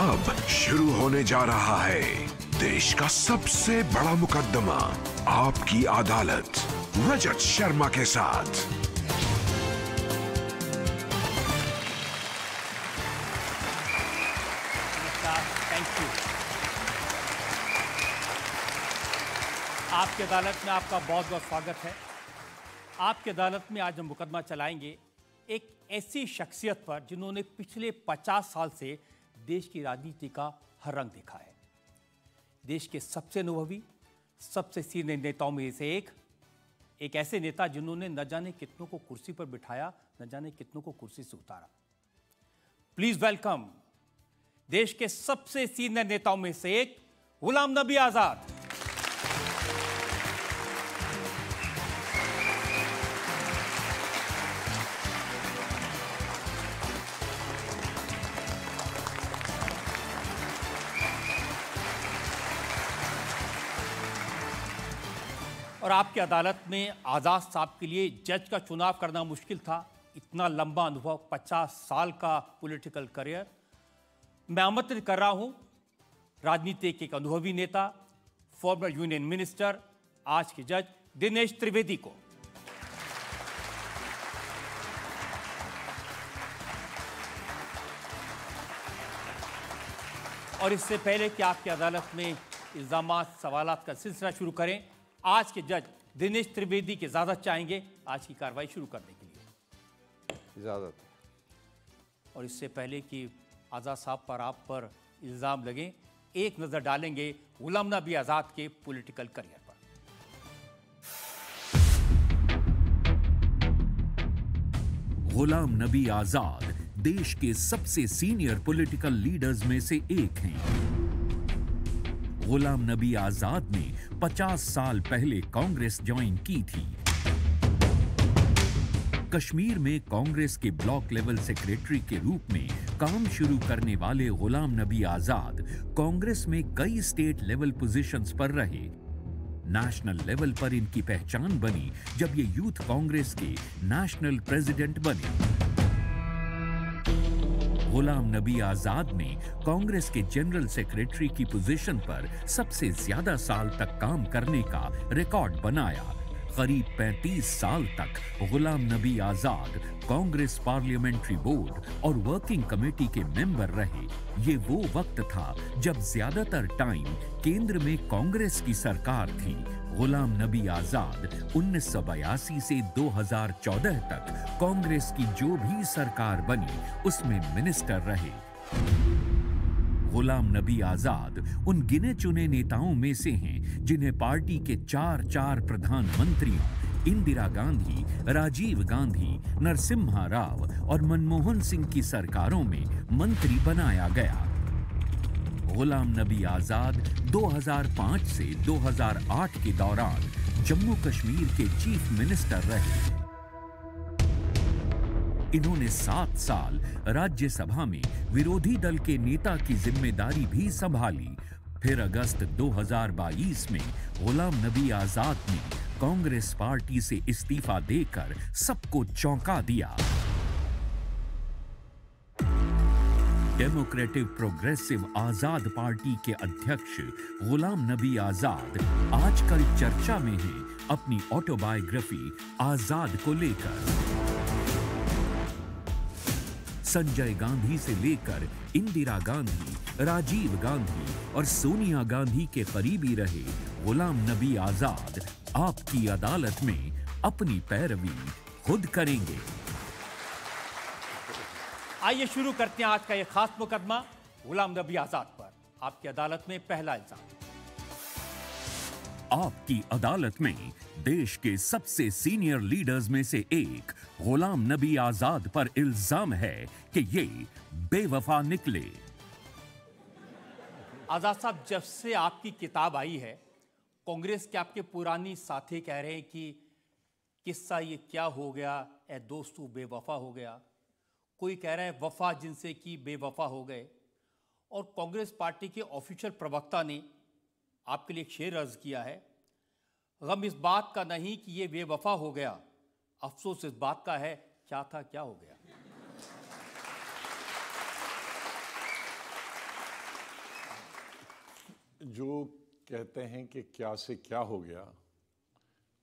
अब शुरू होने जा रहा है देश का सबसे बड़ा मुकदमा आपकी अदालत रजत शर्मा के साथ थैंक यू आपकी अदालत में आपका बहुत बहुत स्वागत है आपके अदालत में आज हम मुकदमा चलाएंगे एक ऐसी शख्सियत पर जिन्होंने पिछले 50 साल से देश की राजनीति का हर रंग देखा है देश के सबसे अनुभवी सबसे सीनियर नेताओं में से एक एक ऐसे नेता जिन्होंने न जाने कितनों को कुर्सी पर बिठाया न जाने कितनों को कुर्सी से उतारा प्लीज वेलकम देश के सबसे सीनियर नेताओं में से एक गुलाम नबी आजाद आपकी अदालत में आज़ाद साहब के लिए जज का चुनाव करना मुश्किल था इतना लंबा अनुभव 50 साल का पॉलिटिकल करियर मैं आमंत्रित कर रहा हूं राजनीति के एक अनुभवी नेता फॉर्मर यूनियन मिनिस्टर आज के जज दिनेश त्रिवेदी को और इससे पहले कि आपकी अदालत में इल्ज़ाम सवालत का सिलसिला शुरू करें आज के जज दिनेश त्रिवेदी की इजाजत चाहेंगे आज की कार्रवाई शुरू करने के लिए इजाजत तो। और इससे पहले कि आज़ाद साहब पर आप पर इल्ज़ाम लगे एक नज़र डालेंगे गुलाम नबी आज़ाद के पॉलिटिकल करियर पर गुलाम नबी आज़ाद देश के सबसे सीनियर पॉलिटिकल लीडर्स में से एक हैं गुलाम नबी आजाद ने 50 साल पहले कांग्रेस ज्वाइन की थी कश्मीर में कांग्रेस के ब्लॉक लेवल सेक्रेटरी के रूप में काम शुरू करने वाले गुलाम नबी आजाद कांग्रेस में कई स्टेट लेवल पोजीशंस पर रहे नेशनल लेवल पर इनकी पहचान बनी जब ये यूथ कांग्रेस के नेशनल प्रेसिडेंट बने गुलाम नबी आजाद ने कांग्रेस के जनरल सेक्रेटरी की पोजीशन पर सबसे ज्यादा साल तक काम करने का रिकॉर्ड बनाया करीब 35 साल तक गुलाम नबी आजाद कांग्रेस पार्लियामेंट्री बोर्ड और वर्किंग कमेटी के मेंबर रहे ये वो वक्त था जब ज्यादातर टाइम केंद्र में कांग्रेस की सरकार थी गुलाम नबी आजाद उन्नीस से 2014 तक कांग्रेस की जो भी सरकार बनी उसमें मिनिस्टर रहे गुलाम नबी आजाद उन गिने चुने नेताओं में से हैं जिन्हें पार्टी के चार चार प्रधानमंत्रियों इंदिरा गांधी राजीव गांधी नरसिम्हा राव और मनमोहन सिंह की सरकारों में मंत्री बनाया गया गुलाम नबी आजाद 2005 से 2008 के दौरान जम्मू कश्मीर के चीफ मिनिस्टर रहे इन्होंने सात साल राज्यसभा में विरोधी दल के नेता की जिम्मेदारी भी संभाली फिर अगस्त 2022 में गुलाम नबी आजाद ने कांग्रेस पार्टी से इस्तीफा देकर सबको चौंका दिया डेमोक्रेटिक प्रोग्रेसिव आजाद पार्टी के अध्यक्ष गुलाम नबी आजाद आजकल चर्चा में हैं अपनी ऑटोबायोग्राफी आजाद को लेकर संजय गांधी से लेकर इंदिरा गांधी राजीव गांधी और सोनिया गांधी के करीबी रहे गुलाम नबी आजाद आपकी अदालत में अपनी पैरवी खुद करेंगे आइए शुरू करते हैं आज का यह खास मुकदमा गुलाम नबी आजाद पर आपकी अदालत में पहला इल्जाम आपकी अदालत में देश के सबसे सीनियर लीडर्स में से एक गुलाम नबी आजाद पर इल्जाम है कि ये बेवफा निकले आजाद साहब जब से आपकी किताब आई है कांग्रेस के आपके पुरानी साथी कह रहे हैं कि किस्सा ये क्या हो गया ए दोस्तों बेवफा हो गया कोई कह रहा है वफा जिनसे कि बेवफा हो गए और कांग्रेस पार्टी के ऑफिशियल प्रवक्ता ने आपके लिए शेर अर्ज किया है गम इस बात का नहीं कि ये बेवफा हो गया अफसोस इस बात का है क्या था क्या हो गया जो कहते हैं कि क्या से क्या हो गया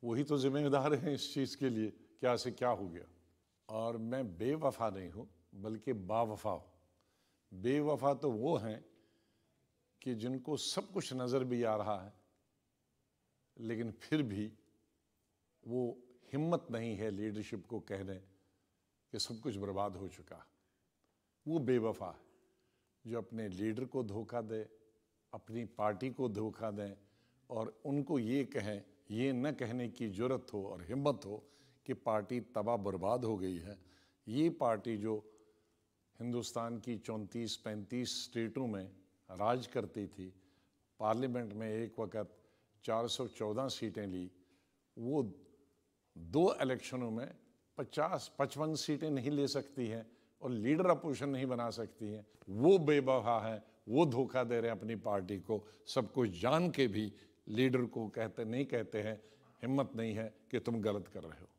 वही तो जिम्मेदार हैं इस चीज़ के लिए क्या से क्या हो गया और मैं बेवफा नहीं हूँ बल्कि बावफा हूँ बेवफा तो वो हैं कि जिनको सब कुछ नज़र भी आ रहा है लेकिन फिर भी वो हिम्मत नहीं है लीडरशिप को कहने कि सब कुछ बर्बाद हो चुका वो बेवफा है जो अपने लीडर को धोखा दे अपनी पार्टी को धोखा दें और उनको ये कहें ये न कहने की ज़रूरत हो और हिम्मत हो कि पार्टी तबाह बर्बाद हो गई है ये पार्टी जो हिंदुस्तान की चौंतीस पैंतीस स्टेटों में राज करती थी पार्लियामेंट में एक वक्त 414 सीटें ली वो दो इलेक्शनों में 50 पचपन सीटें नहीं ले सकती हैं और लीडर अपोजिशन नहीं बना सकती हैं वो बेबहा हैं वो धोखा दे रहे हैं अपनी पार्टी को सब कुछ जान के भी लीडर को कहते नहीं कहते हैं हिम्मत नहीं है कि तुम गलत कर रहे हो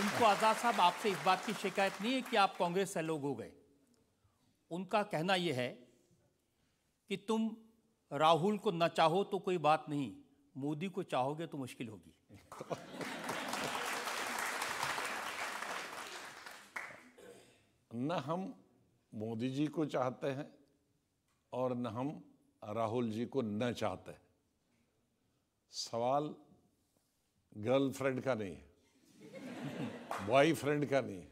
उनको आज़ाद साहब आपसे इस बात की शिकायत नहीं है कि आप कांग्रेस से लोग हो गए उनका कहना यह है कि तुम राहुल को ना चाहो तो कोई बात नहीं मोदी को चाहोगे तो मुश्किल होगी न हम मोदी जी को चाहते हैं और न हम राहुल जी को न चाहते हैं सवाल गर्लफ्रेंड का नहीं है बॉयफ्रेंड का नहीं है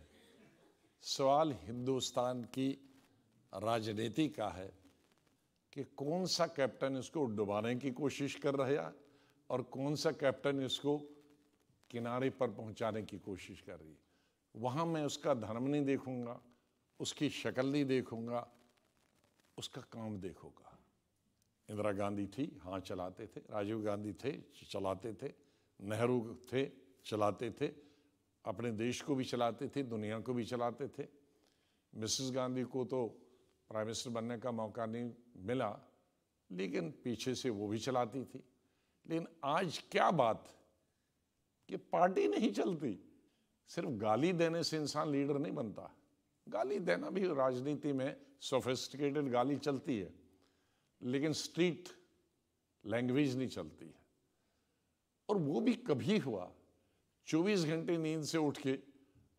सवाल हिंदुस्तान की राजनीति का है कि कौन सा कैप्टन इसको डुबाने की कोशिश कर रहा है और कौन सा कैप्टन इसको किनारे पर पहुंचाने की कोशिश कर रही है वहाँ मैं उसका धर्म नहीं देखूंगा उसकी शक्ल नहीं देखूंगा उसका काम देखूंगा इंदिरा गांधी थी हाँ चलाते थे राजीव गांधी थे चलाते थे नेहरू थे चलाते थे अपने देश को भी चलाते थे दुनिया को भी चलाते थे मिसेस गांधी को तो प्राइम मिनिस्टर बनने का मौका नहीं मिला लेकिन पीछे से वो भी चलाती थी लेकिन आज क्या बात कि पार्टी नहीं चलती सिर्फ गाली देने से इंसान लीडर नहीं बनता गाली देना भी राजनीति में सोफिस्टिकेटेड गाली चलती है लेकिन स्ट्रीट लैंग्वेज नहीं चलती है और वो भी कभी हुआ 24 घंटे नींद से उठ के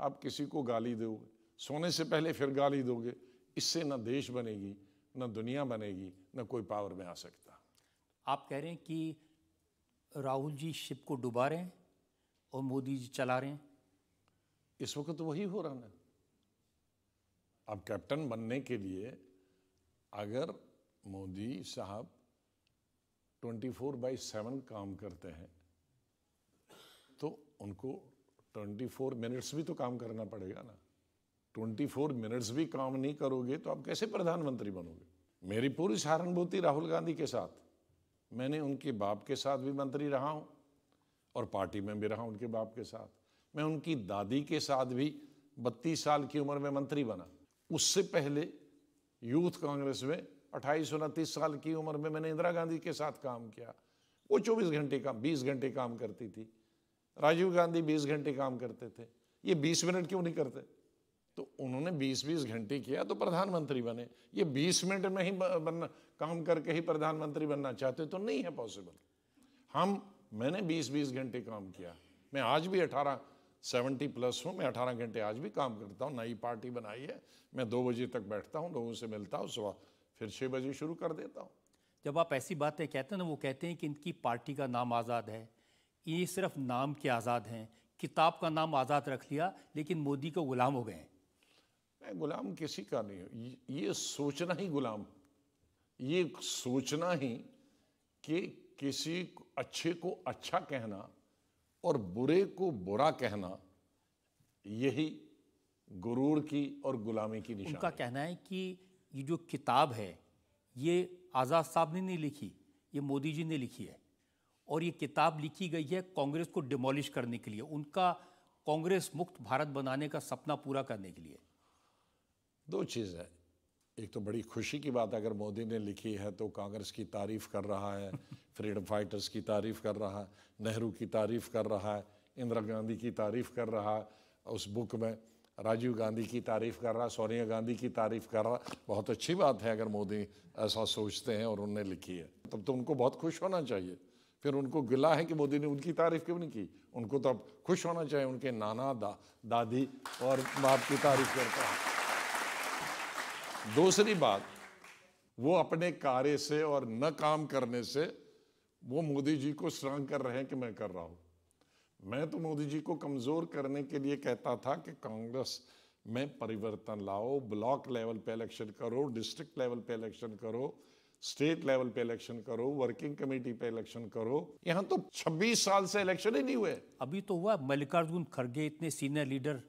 आप किसी को गाली दोगे सोने से पहले फिर गाली दोगे इससे न देश बनेगी ना दुनिया बनेगी ना कोई पावर में आ सकता आप कह रहे हैं कि राहुल जी शिप को डुबा रहे हैं और मोदी जी चला रहे हैं इस वक्त तो वही हो रहा ना अब कैप्टन बनने के लिए अगर मोदी साहब 24 बाई सेवन काम करते हैं तो उनको 24 मिनट्स भी तो काम करना पड़ेगा ना 24 मिनट्स भी काम नहीं करोगे तो आप कैसे प्रधानमंत्री बनोगे मेरी पूरी सहानुभूति राहुल गांधी के साथ मैंने उनके बाप के साथ भी मंत्री रहा हूँ और पार्टी में भी रहा उनके बाप के साथ मैं उनकी दादी के साथ भी बत्तीस साल की उम्र में मंत्री बना उससे पहले यूथ कांग्रेस में अट्ठाईस उनतीस साल की उम्र में मैंने इंदिरा गांधी के साथ काम किया वो चौबीस घंटे काम बीस घंटे काम करती थी राजीव गांधी बीस घंटे काम करते थे ये बीस मिनट क्यों नहीं करते तो उन्होंने 20-20 घंटे किया तो प्रधानमंत्री बने ये 20 मिनट में ही बनना काम करके ही प्रधानमंत्री बनना चाहते तो नहीं है पॉसिबल हम मैंने 20-20 घंटे काम किया मैं आज भी 18 सेवेंटी प्लस हूँ मैं अठारह घंटे आज भी काम करता हूँ नई पार्टी बनाई है मैं दो बजे तक बैठता हूँ लोगों से मिलता हूँ सुबह फिर छः बजे शुरू कर देता हूँ जब आप ऐसी बातें कहते हैं ना वो कहते हैं कि इनकी पार्टी का नाम आज़ाद है ये सिर्फ नाम के आज़ाद हैं किताब का नाम आज़ाद रख लिया लेकिन मोदी को गुलाम हो गए हैं मैं गुलाम किसी का नहीं हूँ ये सोचना ही गुलाम ये सोचना ही कि किसी अच्छे को अच्छा कहना और बुरे को बुरा कहना यही गुरूर की और गुलामी की निशानी उनका कहना है कि ये जो किताब है ये आज़ाद साहब ने नहीं लिखी ये मोदी जी ने लिखी है और ये किताब लिखी गई है कांग्रेस को डिमोलिश करने के लिए उनका कांग्रेस मुक्त भारत बनाने का सपना पूरा करने के लिए दो चीज़ है एक तो बड़ी खुशी की बात अगर मोदी ने लिखी है तो कांग्रेस की तारीफ कर रहा है फ्रीडम फाइटर्स की तारीफ कर रहा है नेहरू की तारीफ कर रहा है इंदिरा गांधी की तारीफ कर रहा है उस बुक में राजीव गांधी की तारीफ कर रहा सोनिया गांधी की तारीफ कर रहा बहुत अच्छी बात है अगर मोदी ऐसा सोचते हैं और उनने लिखी है तब तो उनको बहुत खुश होना चाहिए फिर उनको गिला है कि मोदी ने उनकी तारीफ क्यों नहीं की उनको तो अब खुश होना चाहिए उनके नाना दा दादी और बाप की तारीफ करता है दूसरी बात वो अपने कार्य से और न काम करने से वो मोदी जी को श्रांग कर रहे हैं कि मैं कर रहा हूं मैं तो मोदी जी को कमज़ोर करने के लिए कहता था कि कांग्रेस में परिवर्तन लाओ ब्लॉक लेवल पे इलेक्शन करो डिस्ट्रिक्ट लेवल पे इलेक्शन करो स्टेट लेवल पे इलेक्शन करो वर्किंग कमेटी पे इलेक्शन करो यहाँ तो 26 साल से इलेक्शन ही नहीं हुए अभी तो हुआ मल्लिकार्जुन खड़गे इतने सीनियर लीडर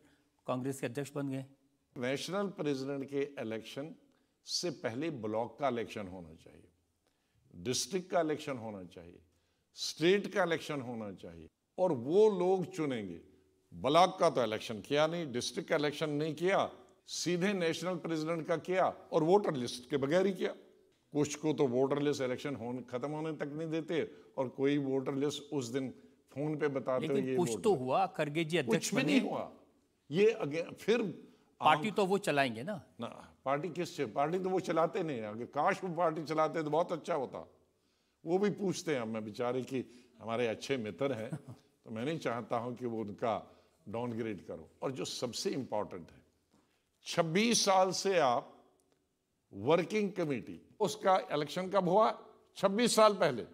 कांग्रेस के अध्यक्ष बन गए नेशनल प्रेसिडेंट के इलेक्शन से पहले ब्लॉक का इलेक्शन होना चाहिए डिस्ट्रिक्ट का इलेक्शन होना चाहिए स्टेट का इलेक्शन होना चाहिए और वो लोग चुनेंगे ब्लॉक का तो इलेक्शन किया नहीं डिस्ट्रिक्ट का इलेक्शन नहीं किया सीधे नेशनल प्रेसिडेंट का किया और वोटर लिस्ट के बगैर ही किया कुछ को तो वोटर लिस्ट इलेक्शन होने खत्म होने तक नहीं देते और कोई वोटर लिस्ट उस दिन फोन पे बताते ये कुछ तो हुआ खरगे जी अध्यक्ष कुछ भी नहीं हुआ ये अगे, फिर पार्टी तो वो चलाएंगे ना ना पार्टी किससे पार्टी तो वो चलाते नहीं अगर काश वो पार्टी चलाते तो बहुत अच्छा होता वो भी पूछते हैं हमें बेचारे कि हमारे अच्छे मित्र हैं तो मैं नहीं चाहता हूं कि वो उनका डाउनग्रेड करो और जो सबसे इंपॉर्टेंट है 26 साल से आप वर्किंग कमेटी उसका इलेक्शन कब हुआ 26 साल पहले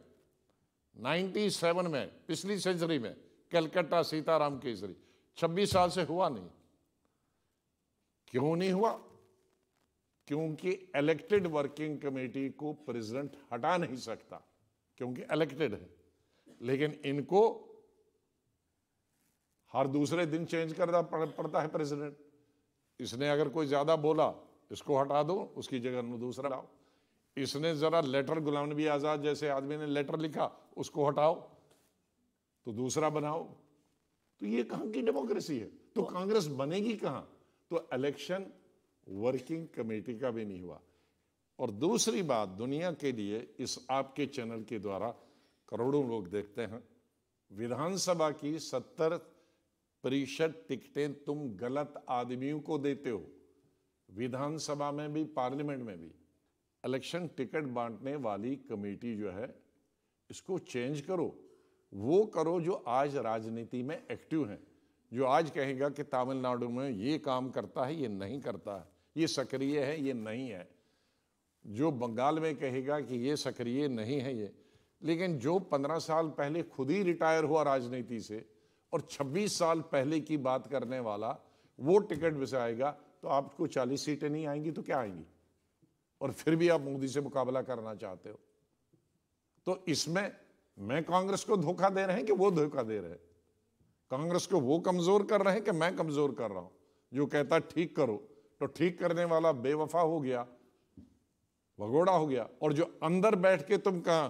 97 में पिछली सेंचुरी में कलकत्ता सीताराम केसरी 26 साल से हुआ नहीं क्यों नहीं हुआ क्योंकि इलेक्टेड वर्किंग कमेटी को प्रेसिडेंट हटा नहीं सकता क्योंकि इलेक्टेड है लेकिन इनको हर दूसरे दिन चेंज करना पड़ता है प्रेसिडेंट इसने अगर कोई ज़्यादा बोला इसको हटा दो उसकी जगह दूसरा लाओ इसने ज़रा लेटर गुलाम नबी आज़ाद जैसे आदमी ने लेटर लिखा उसको हटाओ तो दूसरा बनाओ तो ये कहां की डेमोक्रेसी है तो कांग्रेस बनेगी कहां तो इलेक्शन वर्किंग कमेटी का भी नहीं हुआ और दूसरी बात दुनिया के लिए इस आपके चैनल के द्वारा करोड़ों लोग देखते हैं विधानसभा की सत्तर परिषद टिकटें तुम गलत आदमियों को देते हो विधानसभा में भी पार्लियामेंट में भी इलेक्शन टिकट बांटने वाली कमेटी जो है इसको चेंज करो वो करो जो आज राजनीति में एक्टिव हैं जो आज कहेगा कि तमिलनाडु में ये काम करता है ये नहीं करता है ये सक्रिय है ये नहीं है जो बंगाल में कहेगा कि ये सक्रिय नहीं है ये लेकिन जो पंद्रह साल पहले खुद ही रिटायर हुआ राजनीति से और छब्बीस साल पहले की बात करने वाला वो टिकट बिसाएगा तो आपको चालीस सीटें नहीं आएंगी तो क्या आएंगी और फिर भी आप मोदी से मुकाबला करना चाहते हो तो इसमें मैं कांग्रेस को धोखा दे रहे हैं कि वो धोखा दे रहे हैं कांग्रेस को वो कमजोर कर रहे हैं कि मैं कमजोर कर रहा हूं जो कहता ठीक करो तो ठीक करने वाला बेवफा हो गया भगोड़ा हो गया और जो अंदर बैठ के तुम कहा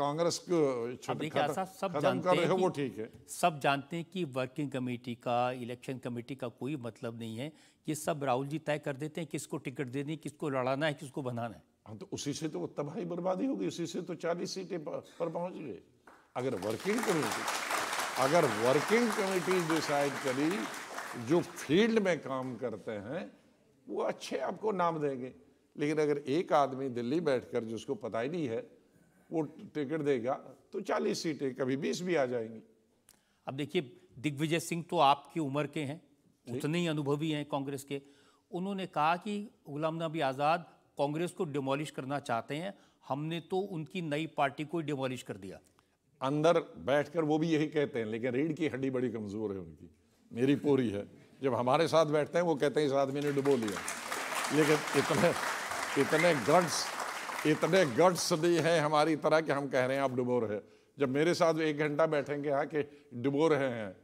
कांग्रेस को सब जानते कर रहे हो वो ठीक है सब जानते हैं कि वर्किंग कमेटी का इलेक्शन कमेटी का कोई मतलब नहीं है ये सब राहुल जी तय कर देते हैं किसको टिकट देनी किसको लड़ाना है किसको बनाना है हाँ तो उसी से तो तबाही बर्बादी होगी उसी से तो चालीस सीटें पर पहुंच गए अगर वर्किंग कमेटी अगर वर्किंग कमेटी डिसाइड करी जो फील्ड में काम करते हैं वो अच्छे आपको नाम देंगे लेकिन अगर एक आदमी दिल्ली बैठकर जिसको पता ही नहीं है वो टिकट देगा तो 40 सीटें कभी 20 भी आ जाएंगी अब देखिए दिग्विजय सिंह तो आपकी उम्र के हैं उतने ही अनुभवी हैं कांग्रेस के उन्होंने कहा कि गुलाम नबी आज़ाद कांग्रेस को डिमोलिश करना चाहते हैं हमने तो उनकी नई पार्टी को डिमोलिश कर दिया अंदर बैठकर वो भी यही कहते हैं लेकिन रीढ़ की हड्डी बड़ी कमज़ोर है उनकी मेरी पूरी है जब हमारे साथ बैठते हैं वो कहते हैं इस आदमी ने डुबो लिया लेकिन इतने इतने गट्स इतने गट्स भी हैं हमारी तरह कि हम कह रहे हैं आप डुबो रहे जब मेरे साथ एक घंटा बैठेंगे कि डुबो रहे हैं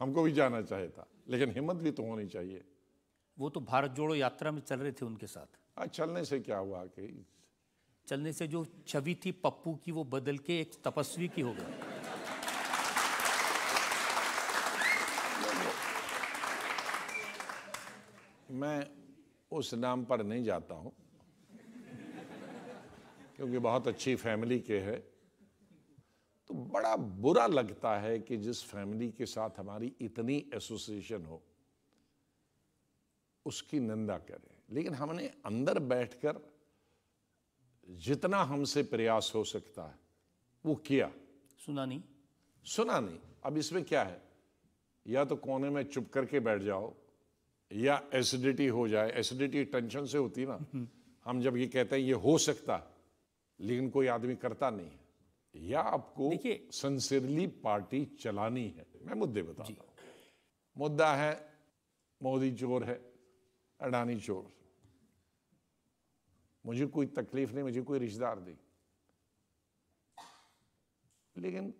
हमको भी जाना चाहिए था लेकिन हिम्मत भी तो होनी चाहिए वो तो भारत जोड़ो यात्रा में चल रहे थे उनके साथ चलने से क्या हुआ कि चलने से जो छवि थी पप्पू की वो बदल के एक तपस्वी की हो गई मैं उस नाम पर नहीं जाता हूं क्योंकि बहुत अच्छी फैमिली के है तो बड़ा बुरा लगता है कि जिस फैमिली के साथ हमारी इतनी एसोसिएशन हो उसकी निंदा करें लेकिन हमने अंदर बैठकर जितना हमसे प्रयास हो सकता है वो किया सुना नहीं सुना नहीं अब इसमें क्या है या तो कोने में चुप करके बैठ जाओ या एसिडिटी हो जाए एसिडिटी टेंशन से होती ना हम्म। हम जब ये कहते हैं ये हो सकता है लेकिन कोई आदमी करता नहीं है या आपको सिंसियरली पार्टी चलानी है मैं मुद्दे बताता हूं मुद्दा है मोदी चोर है अडानी चोर मुझे कोई तकलीफ नहीं मुझे कोई रिश्तेदार नहीं लेकिन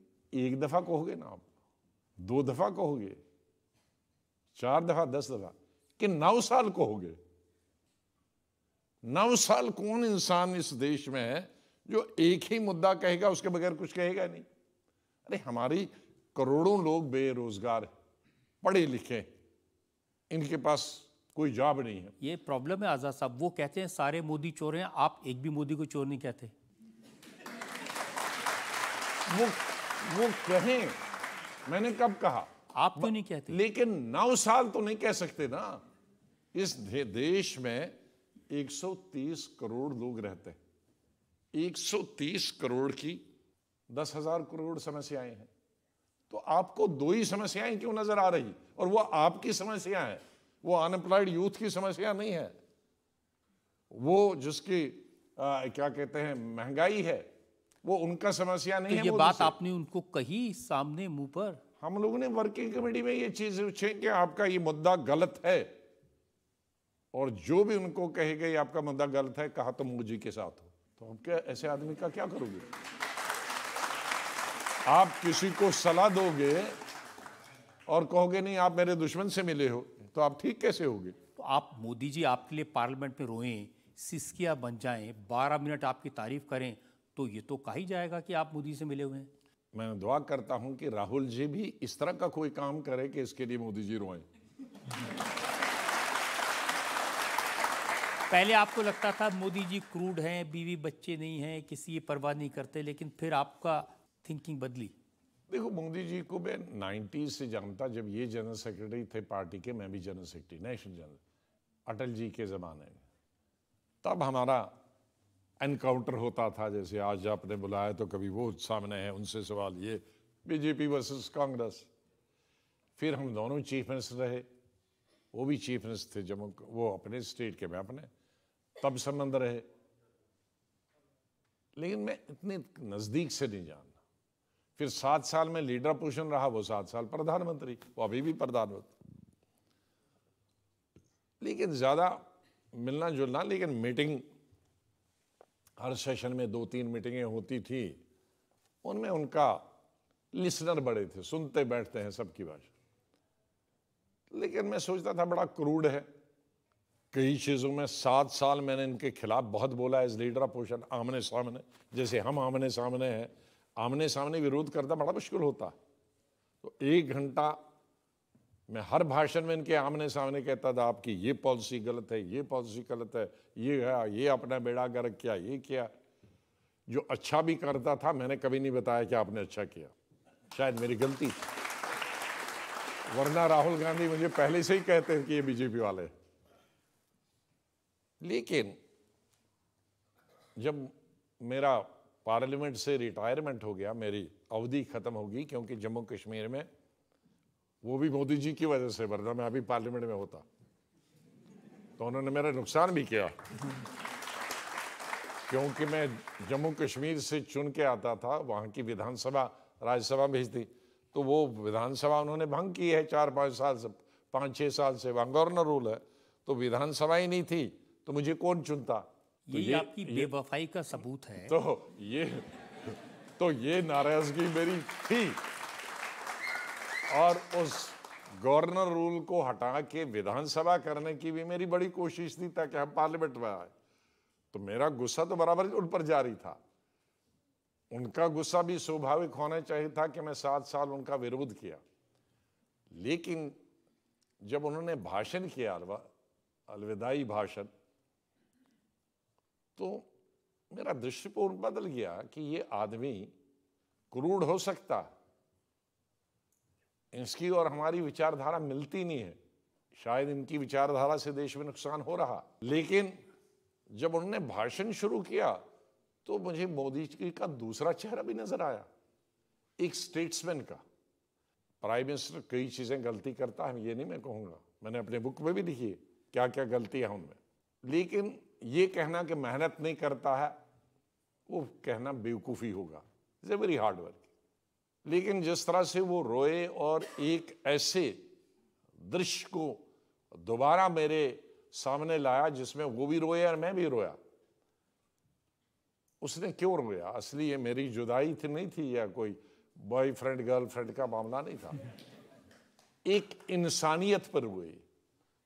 एक दफ़ा कहोगे ना आप दो दफ़ा कहोगे चार दफ़ा दस दफ़ा कि नौ साल कहोगे नौ साल कौन इंसान इस देश में है जो एक ही मुद्दा कहेगा उसके बगैर कुछ कहेगा नहीं अरे हमारी करोड़ों लोग बेरोजगार पढ़े लिखे इनके पास कोई जॉब नहीं है ये प्रॉब्लम है आज़ाद साहब वो कहते हैं सारे मोदी चोर हैं आप एक भी मोदी को चोर नहीं कहते वो वो कहें मैंने कब कहा आप क्यों नहीं कहते लेकिन नौ साल तो नहीं कह सकते ना इस देश में 130 करोड़ लोग रहते हैं 130 करोड़ की दस हजार करोड़ समस्याएं हैं तो आपको दो ही समस्याएं क्यों नजर आ रही और वो आपकी समस्या है वो अनएम्प्लॉयड यूथ की समस्या नहीं है वो जिसकी आ, क्या कहते हैं महंगाई है वो उनका समस्या नहीं तो है ये बात आपने उनको कही सामने मुंह पर हम लोगों ने वर्किंग कमेटी में ये चीज पूछे कि आपका ये मुद्दा गलत है और जो भी उनको कहे गए आपका मुद्दा गलत है कहा तो मोदी के साथ हो तो आप क्या ऐसे आदमी का क्या करोगे आप किसी को सलाह दोगे और कहोगे नहीं आप मेरे दुश्मन से मिले हो तो आप ठीक कैसे होगे तो आप मोदी जी आपके लिए पार्लियामेंट में रोए सिस्किया बन जाए बारह मिनट आपकी तारीफ करें तो ये तो कहा ही जाएगा कि आप मोदी से मिले हुए हैं मैं दुआ करता हूं कि राहुल जी भी इस तरह का कोई काम करे कि इसके लिए मोदी जी रोए पहले आपको लगता था मोदी जी क्रूड हैं बीवी बच्चे नहीं हैं किसी की परवाह नहीं करते लेकिन फिर आपका थिंकिंग बदली देखो मोदी जी को मैं नाइन्टीज से जानता जब ये जनरल सेक्रेटरी थे पार्टी के मैं भी general secretary national general Atal ji के ज़माने में तब हमारा एनकाउंटर होता था जैसे आज आपने बुलाया तो कभी वो सामने है उनसे सवाल ये बीजेपी वर्सेस कांग्रेस फिर हम दोनों चीफ मिनिस्टर रहे वो भी चीफ मिनिस्टर थे जम्मू वो अपने स्टेट के मैं अपने तब संबंध रहे लेकिन मैं इतने नज़दीक से नहीं जानता फिर सात साल में लीडर पोजिशन रहा वो सात साल प्रधानमंत्री वो अभी भी प्रधानमंत्री लेकिन ज़्यादा मिलना जुलना लेकिन मीटिंग हर सेशन में दो तीन मीटिंगें होती थी उनमें उनका लिसनर बड़े थे सुनते बैठते हैं सबकी भाषा लेकिन मैं सोचता था बड़ा क्रूड है कई चीज़ों में सात साल मैंने इनके खिलाफ बहुत बोला एज लीडर ऑफ पोजिशन आमने सामने जैसे हम आमने सामने हैं आमने सामने विरोध करता बड़ा मुश्किल होता तो एक घंटा मैं हर भाषण में इनके आमने सामने कहता था आपकी ये पॉलिसी गलत है ये पॉलिसी गलत है ये है ये अपना बेड़ा गर्क किया ये किया जो अच्छा भी करता था मैंने कभी नहीं बताया कि आपने अच्छा किया शायद मेरी गलती वरना राहुल गांधी मुझे पहले से ही कहते हैं कि ये बीजेपी वाले लेकिन जब मेरा पार्लियामेंट से रिटायरमेंट हो गया मेरी अवधि ख़त्म होगी क्योंकि जम्मू कश्मीर में वो भी मोदी जी की वजह से वरना मैं अभी पार्लियामेंट में होता तो उन्होंने मेरा नुकसान भी किया क्योंकि मैं जम्मू कश्मीर से चुन के आता था वहाँ की विधानसभा राज्यसभा भेजती तो वो विधानसभा उन्होंने भंग की है चार पाँच साल से पाँच छः साल से वहाँ गवर्नर रूल है तो विधानसभा ही नहीं थी तो मुझे कौन चुनता तो ये, आपकी बेवफाई का सबूत है तो ये तो ये नाराजगी मेरी थी और उस गवर्नर रूल को हटा के विधानसभा करने की भी मेरी बड़ी कोशिश थी ताकि हम पार्लियामेंट में आए तो मेरा गुस्सा तो बराबर उन पर जारी था उनका गुस्सा भी स्वाभाविक होना चाहिए था कि मैं सात साल उनका विरोध किया लेकिन जब उन्होंने भाषण किया अलविदाई भाषण तो मेरा दृष्टिकोण बदल गया कि ये आदमी क्रूड हो सकता इसकी और हमारी विचारधारा मिलती नहीं है शायद इनकी विचारधारा से देश में नुकसान हो रहा लेकिन जब उन्होंने भाषण शुरू किया तो मुझे मोदी जी का दूसरा चेहरा भी नजर आया एक स्टेट्समैन का प्राइम मिनिस्टर कई चीज़ें गलती करता है ये नहीं मैं कहूंगा मैंने अपने बुक में भी लिखी है क्या क्या गलतियां उनमें लेकिन ये कहना कि मेहनत नहीं करता है वो कहना बेवकूफ़ी होगा is a very hard work लेकिन जिस तरह से वो रोए और एक ऐसे दृश्य को दोबारा मेरे सामने लाया जिसमें वो भी रोए और मैं भी रोया उसने क्यों रोया असली ये मेरी जुदाई थी नहीं थी या कोई बॉयफ्रेंड गर्लफ्रेंड का मामला नहीं था एक इंसानियत पर रोए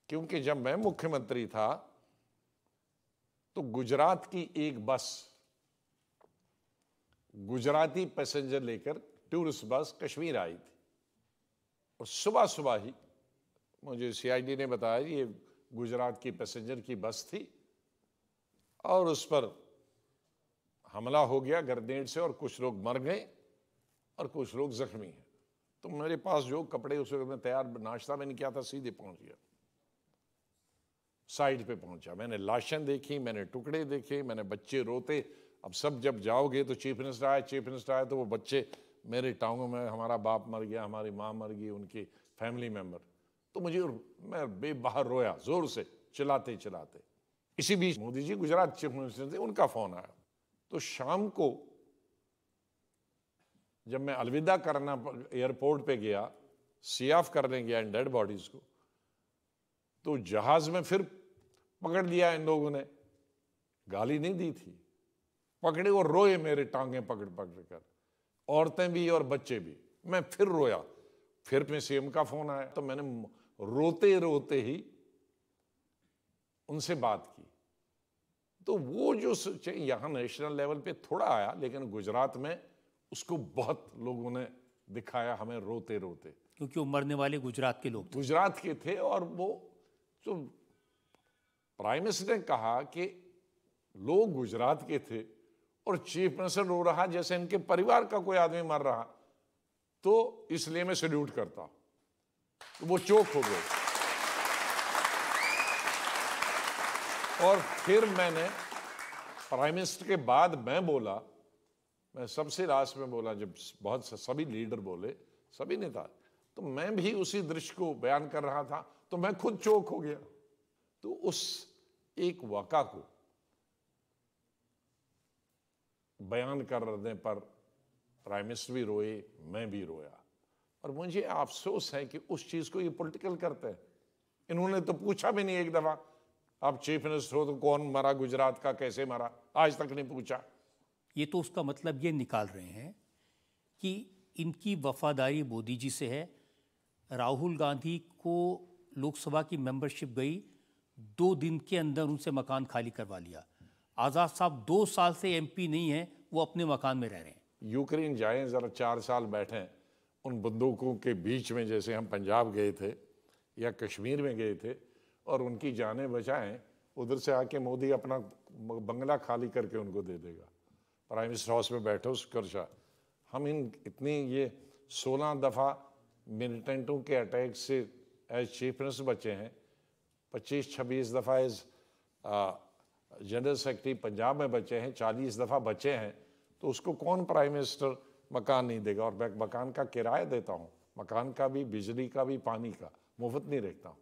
क्योंकि जब मैं मुख्यमंत्री था तो गुजरात की एक बस गुजराती पैसेंजर लेकर टूरिस्ट बस कश्मीर आई थी और सुबह सुबह ही मुझे सीआईडी ने बताया ये गुजरात की पैसेंजर की बस थी और उस पर हमला हो गया ग्रनेड से और कुछ लोग मर गए और कुछ लोग जख्मी हैं तो मेरे पास जो कपड़े उस वक्त मैं तैयार नाश्ता मैंने किया था सीधे पहुंच गया साइड पे पहुंचा मैंने लाशें देखी मैंने टुकड़े देखे मैंने बच्चे रोते अब सब जब जाओगे तो चीफ मिनिस्टर आए चीफ मिनिस्टर आए तो वो बच्चे मेरे टांगों में हमारा बाप मर गया हमारी माँ मर गई उनकी फैमिली मेम्बर तो मुझे मैं बेबाहर रोया जोर से चिल्लाते चिल्लाते इसी बीच मोदी जी गुजरात चीफ मिनिस्टर थे उनका फोन आया तो शाम को जब मैं अलविदा करना एयरपोर्ट पे गया सी ऑफ करने गया इन डेड बॉडीज को तो जहाज में फिर पकड़ लिया इन लोगों ने गाली नहीं दी थी पकड़े और रोए मेरे टांगे पकड़ पकड़ कर औरतें भी और बच्चे भी मैं फिर रोया फिर मैं सीएम का फोन आया तो मैंने रोते रोते ही उनसे बात की तो वो जो यहां नेशनल लेवल पे थोड़ा आया लेकिन गुजरात में उसको बहुत लोगों ने दिखाया हमें रोते रोते क्योंकि वो मरने वाले गुजरात के लोग गुजरात के थे और वो तो प्राइम मिनिस्टर ने कहा कि लोग गुजरात के थे और चीफ मिनिस्टर रो रहा जैसे इनके परिवार का कोई आदमी मर रहा तो इसलिए मैं सल्यूट करता तो वो चौक हो गए और फिर मैंने प्राइम मिनिस्टर के बाद मैं बोला मैं सबसे लास्ट में बोला जब बहुत सभी लीडर बोले सभी नेता तो मैं भी उसी दृश्य को बयान कर रहा था तो मैं खुद चौक हो गया तो उस एक वाक़ा को बयान करने पर प्राइम मिनिस्टर भी रोए मैं भी रोया और मुझे अफसोस है कि उस चीज़ को ये पॉलिटिकल करते हैं इन्होंने तो पूछा भी नहीं एक दफ़ा आप चीफ मिनिस्टर हो तो कौन मरा गुजरात का कैसे मरा आज तक नहीं पूछा ये तो उसका मतलब ये निकाल रहे हैं कि इनकी वफादारी मोदी जी से है राहुल गांधी को लोकसभा की मेंबरशिप गई दो दिन के अंदर उनसे मकान खाली करवा लिया आज़ाद साहब दो साल से एमपी नहीं है वो अपने मकान में रह रहे हैं यूक्रेन जाएं ज़रा चार साल बैठें उन बंदूकों के बीच में जैसे हम पंजाब गए थे या कश्मीर में गए थे और उनकी जानें बचाएं उधर से आके मोदी अपना बंगला खाली करके उनको दे देगा प्राइम मिनिस्टर हाउस में बैठो शाह हम इन इतनी ये सोलह दफ़ा मिलिटेंटों के अटैक से एज चीफ मिनिस्टर बचे हैं पच्चीस छब्बीस दफ़ा इस जनरल सेक्रेटरी पंजाब में बचे हैं चालीस दफ़ा बचे हैं तो उसको कौन प्राइम मिनिस्टर मकान नहीं देगा और मैं मकान का किराया देता हूँ मकान का भी बिजली का भी पानी का मुफ्त नहीं देखता हूँ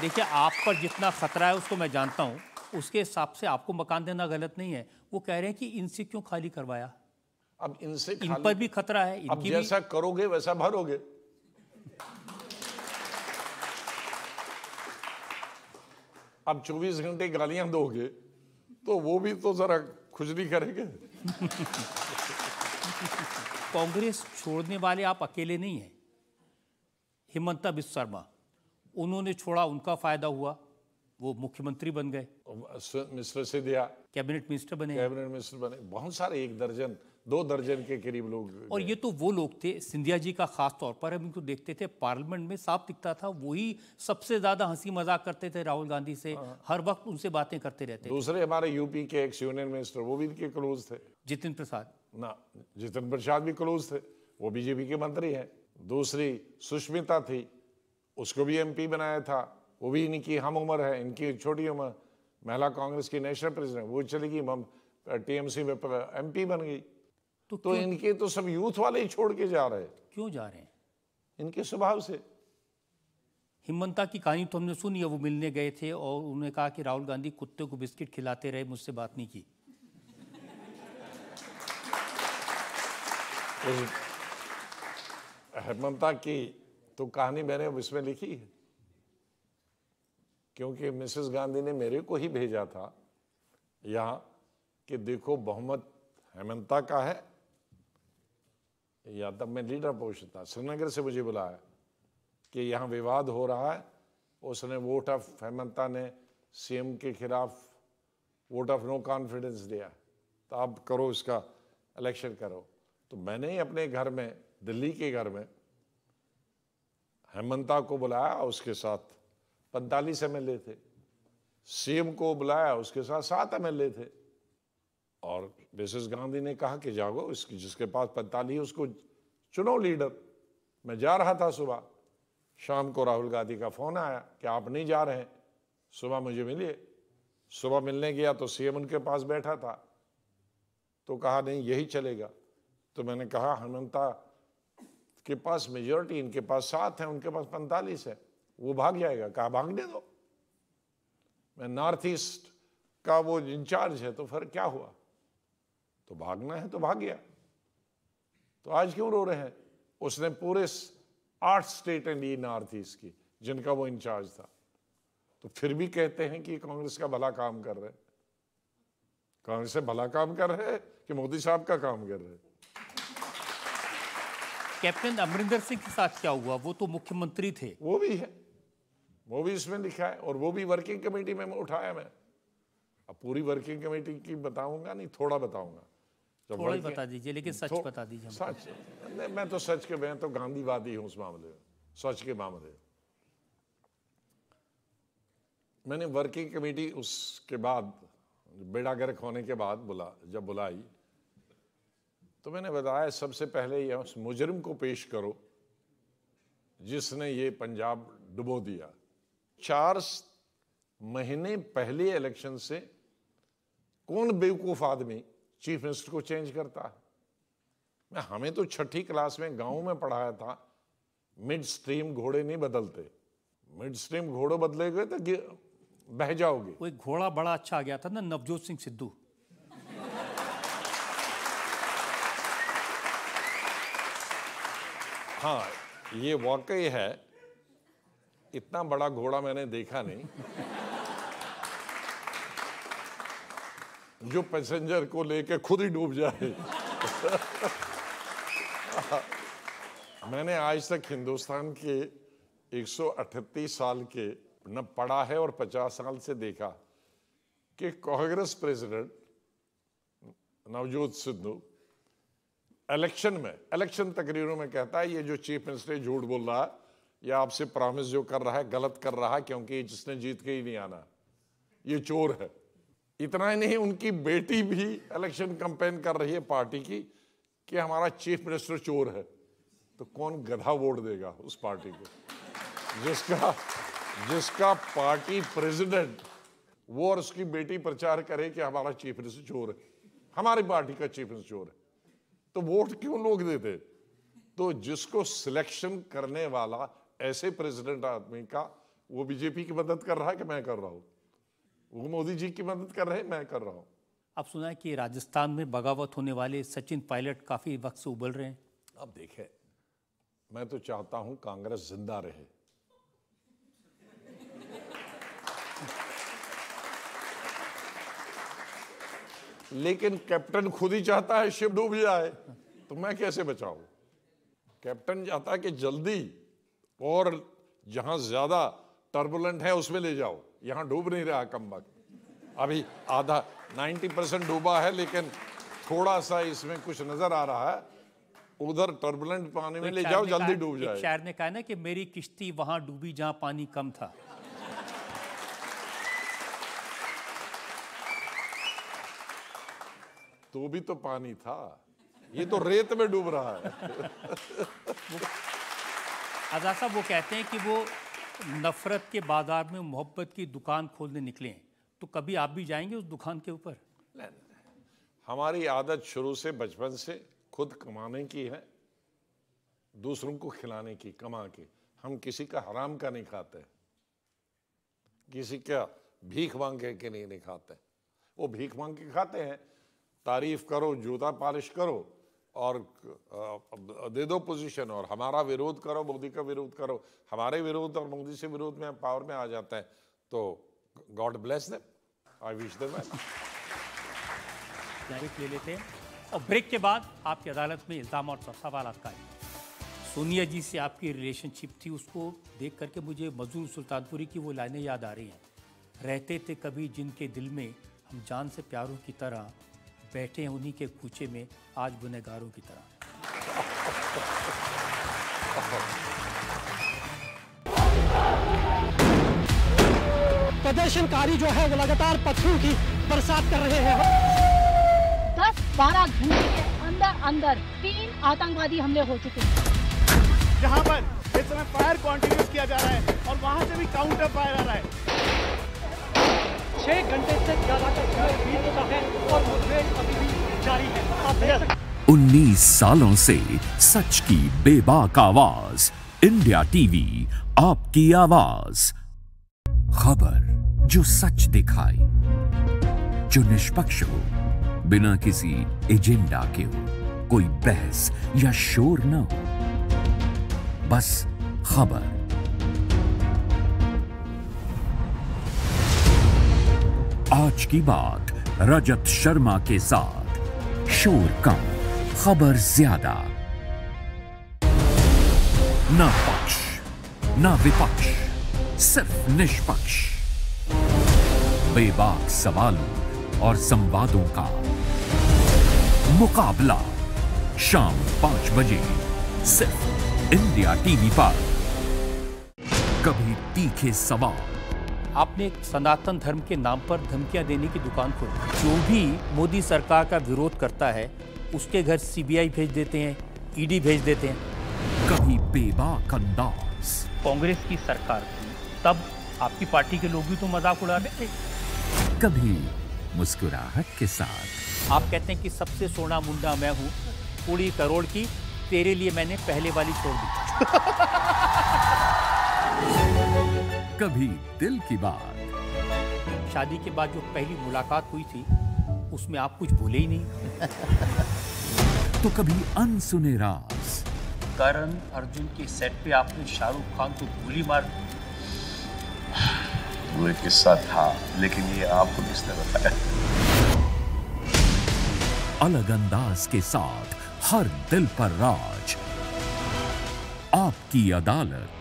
देखिए आप पर जितना खतरा है उसको मैं जानता हूँ उसके हिसाब से आपको मकान देना गलत नहीं है वो कह रहे हैं कि इनसे क्यों खाली करवाया अब इनसे इन पर भी खतरा है अब जैसा करोगे वैसा भरोगे आप 24 घंटे गालियां दोगे तो वो भी तो जरा खुजली करेंगे कांग्रेस छोड़ने वाले आप अकेले नहीं हैं हिमंता बिस्व शर्मा उन्होंने छोड़ा उनका फायदा हुआ वो मुख्यमंत्री बन गए मिस्टर सिद्धिया कैबिनेट मिनिस्टर बने कैबिनेट मिनिस्टर बने बहुत सारे एक दर्जन दो दर्जन के करीब लोग और ये तो वो लोग थे सिंधिया जी का खास तौर पर हम इनको देखते थे पार्लियामेंट में साफ दिखता था वही सबसे ज्यादा हंसी मजाक करते थे राहुल गांधी से हाँ। हर वक्त उनसे बातें करते रहते दूसरे हमारे यूपी के एक्स यूनियन मिनिस्टर वो भी इनके क्लोज थे जितिन प्रसाद ना जितिन प्रसाद भी क्लोज थे वो बीजेपी के मंत्री हैं दूसरी सुष्मिता थी उसको भी एमपी बनाया था वो भी इनकी हम उम्र है इनकी छोटी उम्र महिला कांग्रेस की नेशनल प्रेसिडेंट वो चली गई टीएमसी में एमपी बन गई तो, तो इनके तो सब यूथ वाले ही छोड़ के जा रहे हैं क्यों जा रहे हैं इनके स्वभाव से हिमंता की कहानी तो हमने सुनी है वो मिलने गए थे और उन्होंने कहा कि राहुल गांधी कुत्ते को बिस्किट खिलाते रहे मुझसे बात नहीं की हेमंता की तो कहानी मैंने अब इसमें लिखी है क्योंकि मिसेस गांधी ने मेरे को ही भेजा था यहाँ कि देखो बहुमत हेमंता का है या तब मैं लीडर पोजिशन था श्रीनगर से मुझे बुलाया कि यहाँ विवाद हो रहा है उसने वोट ऑफ हेमंता ने सीएम के खिलाफ वोट ऑफ नो कॉन्फिडेंस दिया तो आप करो इसका इलेक्शन करो तो मैंने ही अपने घर में दिल्ली के घर में हेमंता को बुलाया उसके साथ पैंतालीस एम थे सीएम को बुलाया उसके साथ सात एम थे और मिसेस गांधी ने कहा कि जागो इसकी जिसके पास पत्ता नहीं उसको चुनो लीडर मैं जा रहा था सुबह शाम को राहुल गांधी का फ़ोन आया कि आप नहीं जा रहे हैं सुबह मुझे मिलिए सुबह मिलने गया तो सीएम उनके पास बैठा था तो कहा नहीं यही चलेगा तो मैंने कहा हनुमता के पास मेजोरिटी इनके पास सात है उनके पास पैंतालीस है वो भाग जाएगा कहा भागने दो मैं नॉर्थ ईस्ट का वो इंचार्ज है तो फिर क्या हुआ तो भागना है तो भाग गया तो आज क्यों रो रहे हैं उसने पूरे आठ state and the North East की जिनका वो इंचार्ज था तो फिर भी कहते हैं कि कांग्रेस का भला काम कर रहे कांग्रेस से भला काम कर रहे कि मोदी साहब का काम कर रहे कैप्टन अमरिंदर सिंह के साथ क्या हुआ वो तो मुख्यमंत्री थे वो भी है वो भी इसमें लिखा है और वो भी वर्किंग कमेटी में उठाया मैं अब पूरी वर्किंग कमेटी की बताऊंगा नहीं थोड़ा बताऊंगा ખોલે બતાજી લેકિન સચ બતા દીજી સચ મે મે તો સચ કે બેહ તો ગાંધીવાદી હું ઉસ મામલે સચ કે મામલે મેને વર્કિંગ કમિટી ઉસ કે બાદ બેડાગર ખોને કે બાદ બુલા જબ બુલાઈ તો મેને બદાયા સબસે પહેલે યે ઉસ મુજરમ કો પેશ કરો જિસને યે પંજાબ ડુબો દિયા 4 મહિને પહેલે ઇલેક્શન સે કોન બેવકુફ આદમી चीफ मिनिस्टर को चेंज करता है हमें तो छठी क्लास में गांव में पढ़ाया था मिड स्ट्रीम घोड़े नहीं बदलते मिड स्ट्रीम घोड़े बदले गए तो बह जाओगे वो एक घोड़ा बड़ा अच्छा आ गया था ना नवजोत सिंह सिद्धू हाँ ये वाकई है इतना बड़ा घोड़ा मैंने देखा नहीं जो पैसेंजर को लेके खुद ही डूब जाए मैंने आज तक हिंदुस्तान के एक साल के न पढ़ा है और 50 साल से देखा कि कांग्रेस प्रेसिडेंट नवजोत सिद्धू इलेक्शन में इलेक्शन तकरीरों में कहता है ये जो चीफ मिनिस्टर झूठ बोल रहा है या आपसे प्रॉमिस जो कर रहा है गलत कर रहा है क्योंकि जिसने जीत के ही नहीं आना ये चोर है इतना ही नहीं उनकी बेटी भी इलेक्शन कंपेन कर रही है पार्टी की कि हमारा चीफ मिनिस्टर चोर है तो कौन गधा वोट देगा उस पार्टी को जिसका जिसका पार्टी प्रेसिडेंट वो और उसकी बेटी प्रचार करे कि हमारा चीफ मिनिस्टर चोर है हमारी पार्टी का चीफ मिनिस्टर चोर है तो वोट क्यों लोग देते तो जिसको सिलेक्शन करने वाला ऐसे प्रेसिडेंट आदमी का वो बीजेपी की मदद कर रहा है कि मैं कर रहा हूं वो मोदी जी की मदद कर रहे हैं मैं कर रहा हूँ आप सुना है कि राजस्थान में बगावत होने वाले सचिन पायलट काफ़ी वक्त से उबल रहे हैं अब देखे मैं तो चाहता हूं कांग्रेस जिंदा रहे लेकिन कैप्टन खुद ही चाहता है शिप डूब जाए तो मैं कैसे बचाऊं कैप्टन चाहता है कि जल्दी और जहां ज्यादा टर्बुलेंट है उसमें ले जाओ यहाँ डूब नहीं रहा कम वक्त अभी आधा 90 परसेंट डूबा है लेकिन थोड़ा सा इसमें कुछ नजर आ रहा है उधर टर्बुलेंट पानी में तो ले जाओ जल्दी डूब जाए शायर ने कहा ना कि मेरी किश्ती वहां डूबी जहां पानी कम था तो भी तो पानी था ये तो रेत में डूब रहा है वो, वो कहते हैं कि वो नफ़रत के बाज़ार में मोहब्बत की दुकान खोलने निकले हैं तो कभी आप भी जाएंगे उस दुकान के ऊपर हमारी आदत शुरू से बचपन से खुद कमाने की है दूसरों को खिलाने की कमा के हम किसी का हराम का नहीं खाते किसी का भीख मांग के नहीं नहीं खाते वो भीख मांग के खाते हैं तारीफ करो जूता पालिश करो और दे दो पोजीशन और हमारा विरोध करो मोदी का विरोध करो हमारे विरोध और मोदी से विरोध में पावर में आ जाते हैं तो God bless them I wish them ले लेते हैं और ब्रेक के बाद आपकी अदालत में इल्ज़ाम और सवाल आए सोनिया जी से आपकी रिलेशनशिप थी उसको देख करके मुझे मजूर सुल्तानपुरी की वो लाइनें याद आ रही हैं रहते थे कभी जिनके दिल में हम जान से प्यारों की तरह बैठे हैं उन्हीं के कूचे में आज गुनहगारों की तरह प्रदर्शनकारी जो है वो लगातार पत्थरों की बरसात कर रहे हैं दस बारह घंटे के अंदर अंदर तीन आतंकवादी हमले हो चुके हैं जहाँ पर इस समय फायर कंटिन्यूस किया जा रहा है और वहाँ से भी काउंटर फायर आ रहा है छह घंटे से ज्यादा का समय बीत चुका है और मुठभेड़ अभी भी जारी है आप देख सकते उन्नीस सालों से सच की बेबाक आवाज इंडिया टीवी आपकी आवाज खबर जो सच दिखाए जो निष्पक्ष हो बिना किसी एजेंडा के हो कोई बहस या शोर ना हो बस खबर आज की बात रजत शर्मा के साथ शोर कम खबर ज्यादा न पक्ष न विपक्ष सिर्फ निष्पक्ष बेबाक सवालों और संवादों का मुकाबला शाम पांच बजे सिर्फ इंडिया टीवी पर कभी तीखे सवाल आपने सनातन धर्म के नाम पर धमकियां देने की दुकान खोली जो भी मोदी सरकार का विरोध करता है उसके घर सीबीआई भेज देते हैं ईडी e भेज देते हैं कभी बेबाक अंदाज कांग्रेस की सरकार थी तब आपकी पार्टी के लोग भी तो मजाक उड़ा रहे थे कभी मुस्कुराहट के साथ आप कहते हैं कि सबसे सोना मुंडा मैं हूँ पूरी करोड़ की तेरे लिए मैंने पहले वाली छोड़ दी कभी दिल की बात शादी के बाद जो पहली मुलाकात हुई थी उसमें आप कुछ भूले ही नहीं तो कभी अनसुने राज करण अर्जुन के सेट पे आपने शाहरुख खान को गोली मार वो एक किस्सा था लेकिन ये आपको किसने बताया अलग अंदाज के साथ हर दिल पर राज आपकी अदालत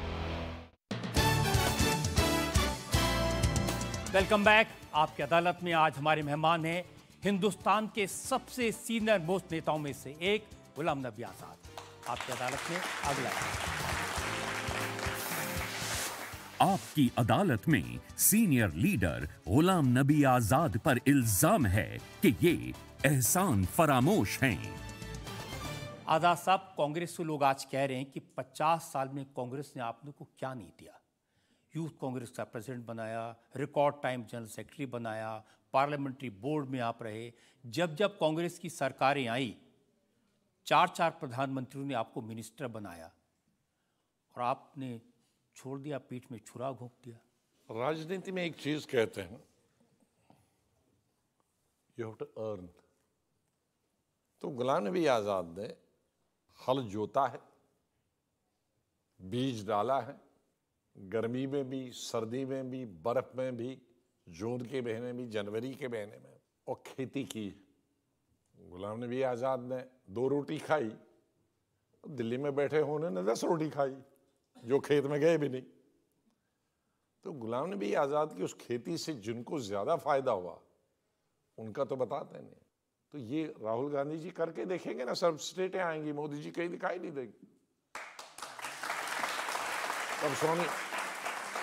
वेलकम बैक आपकी अदालत में आज हमारे मेहमान हैं हिंदुस्तान के सबसे सीनियर मोस्ट नेताओं में से एक गुलाम नबी आजाद आपकी अदालत में अगला आपकी अदालत में सीनियर लीडर गुलाम नबी आजाद पर इल्जाम है कि ये एहसान फरामोश हैं आजाद साहब कांग्रेस से लोग आज कह रहे हैं कि 50 साल में कांग्रेस ने आप लोग को क्या नहीं दिया यूथ कांग्रेस का प्रेसिडेंट बनाया रिकॉर्ड टाइम जनरल सेक्रेटरी बनाया पार्लियामेंट्री बोर्ड में आप रहे जब जब कांग्रेस की सरकारें आई चार चार प्रधानमंत्रियों ने आपको मिनिस्टर बनाया और आपने छोड़ दिया पीठ में छुरा घोंप दिया राजनीति में एक चीज कहते हैं यू हैव टू अर्न तो गुलाम नबी आज़ाद ने हल जोता है बीज डाला है गर्मी में भी सर्दी में भी बर्फ़ में भी जून के महीने में जनवरी के महीने में और खेती की गुलाम नबी आज़ाद ने दो रोटी खाई दिल्ली में बैठे होने ने दस रोटी खाई जो खेत में गए भी नहीं तो गुलाम नबी आज़ाद की उस खेती से जिनको ज़्यादा फ़ायदा हुआ उनका तो बताते नहीं तो ये राहुल गांधी जी करके देखेंगे ना सब स्टेटें आएंगी मोदी जी कहीं दिखाई नहीं देंगी अब सोनी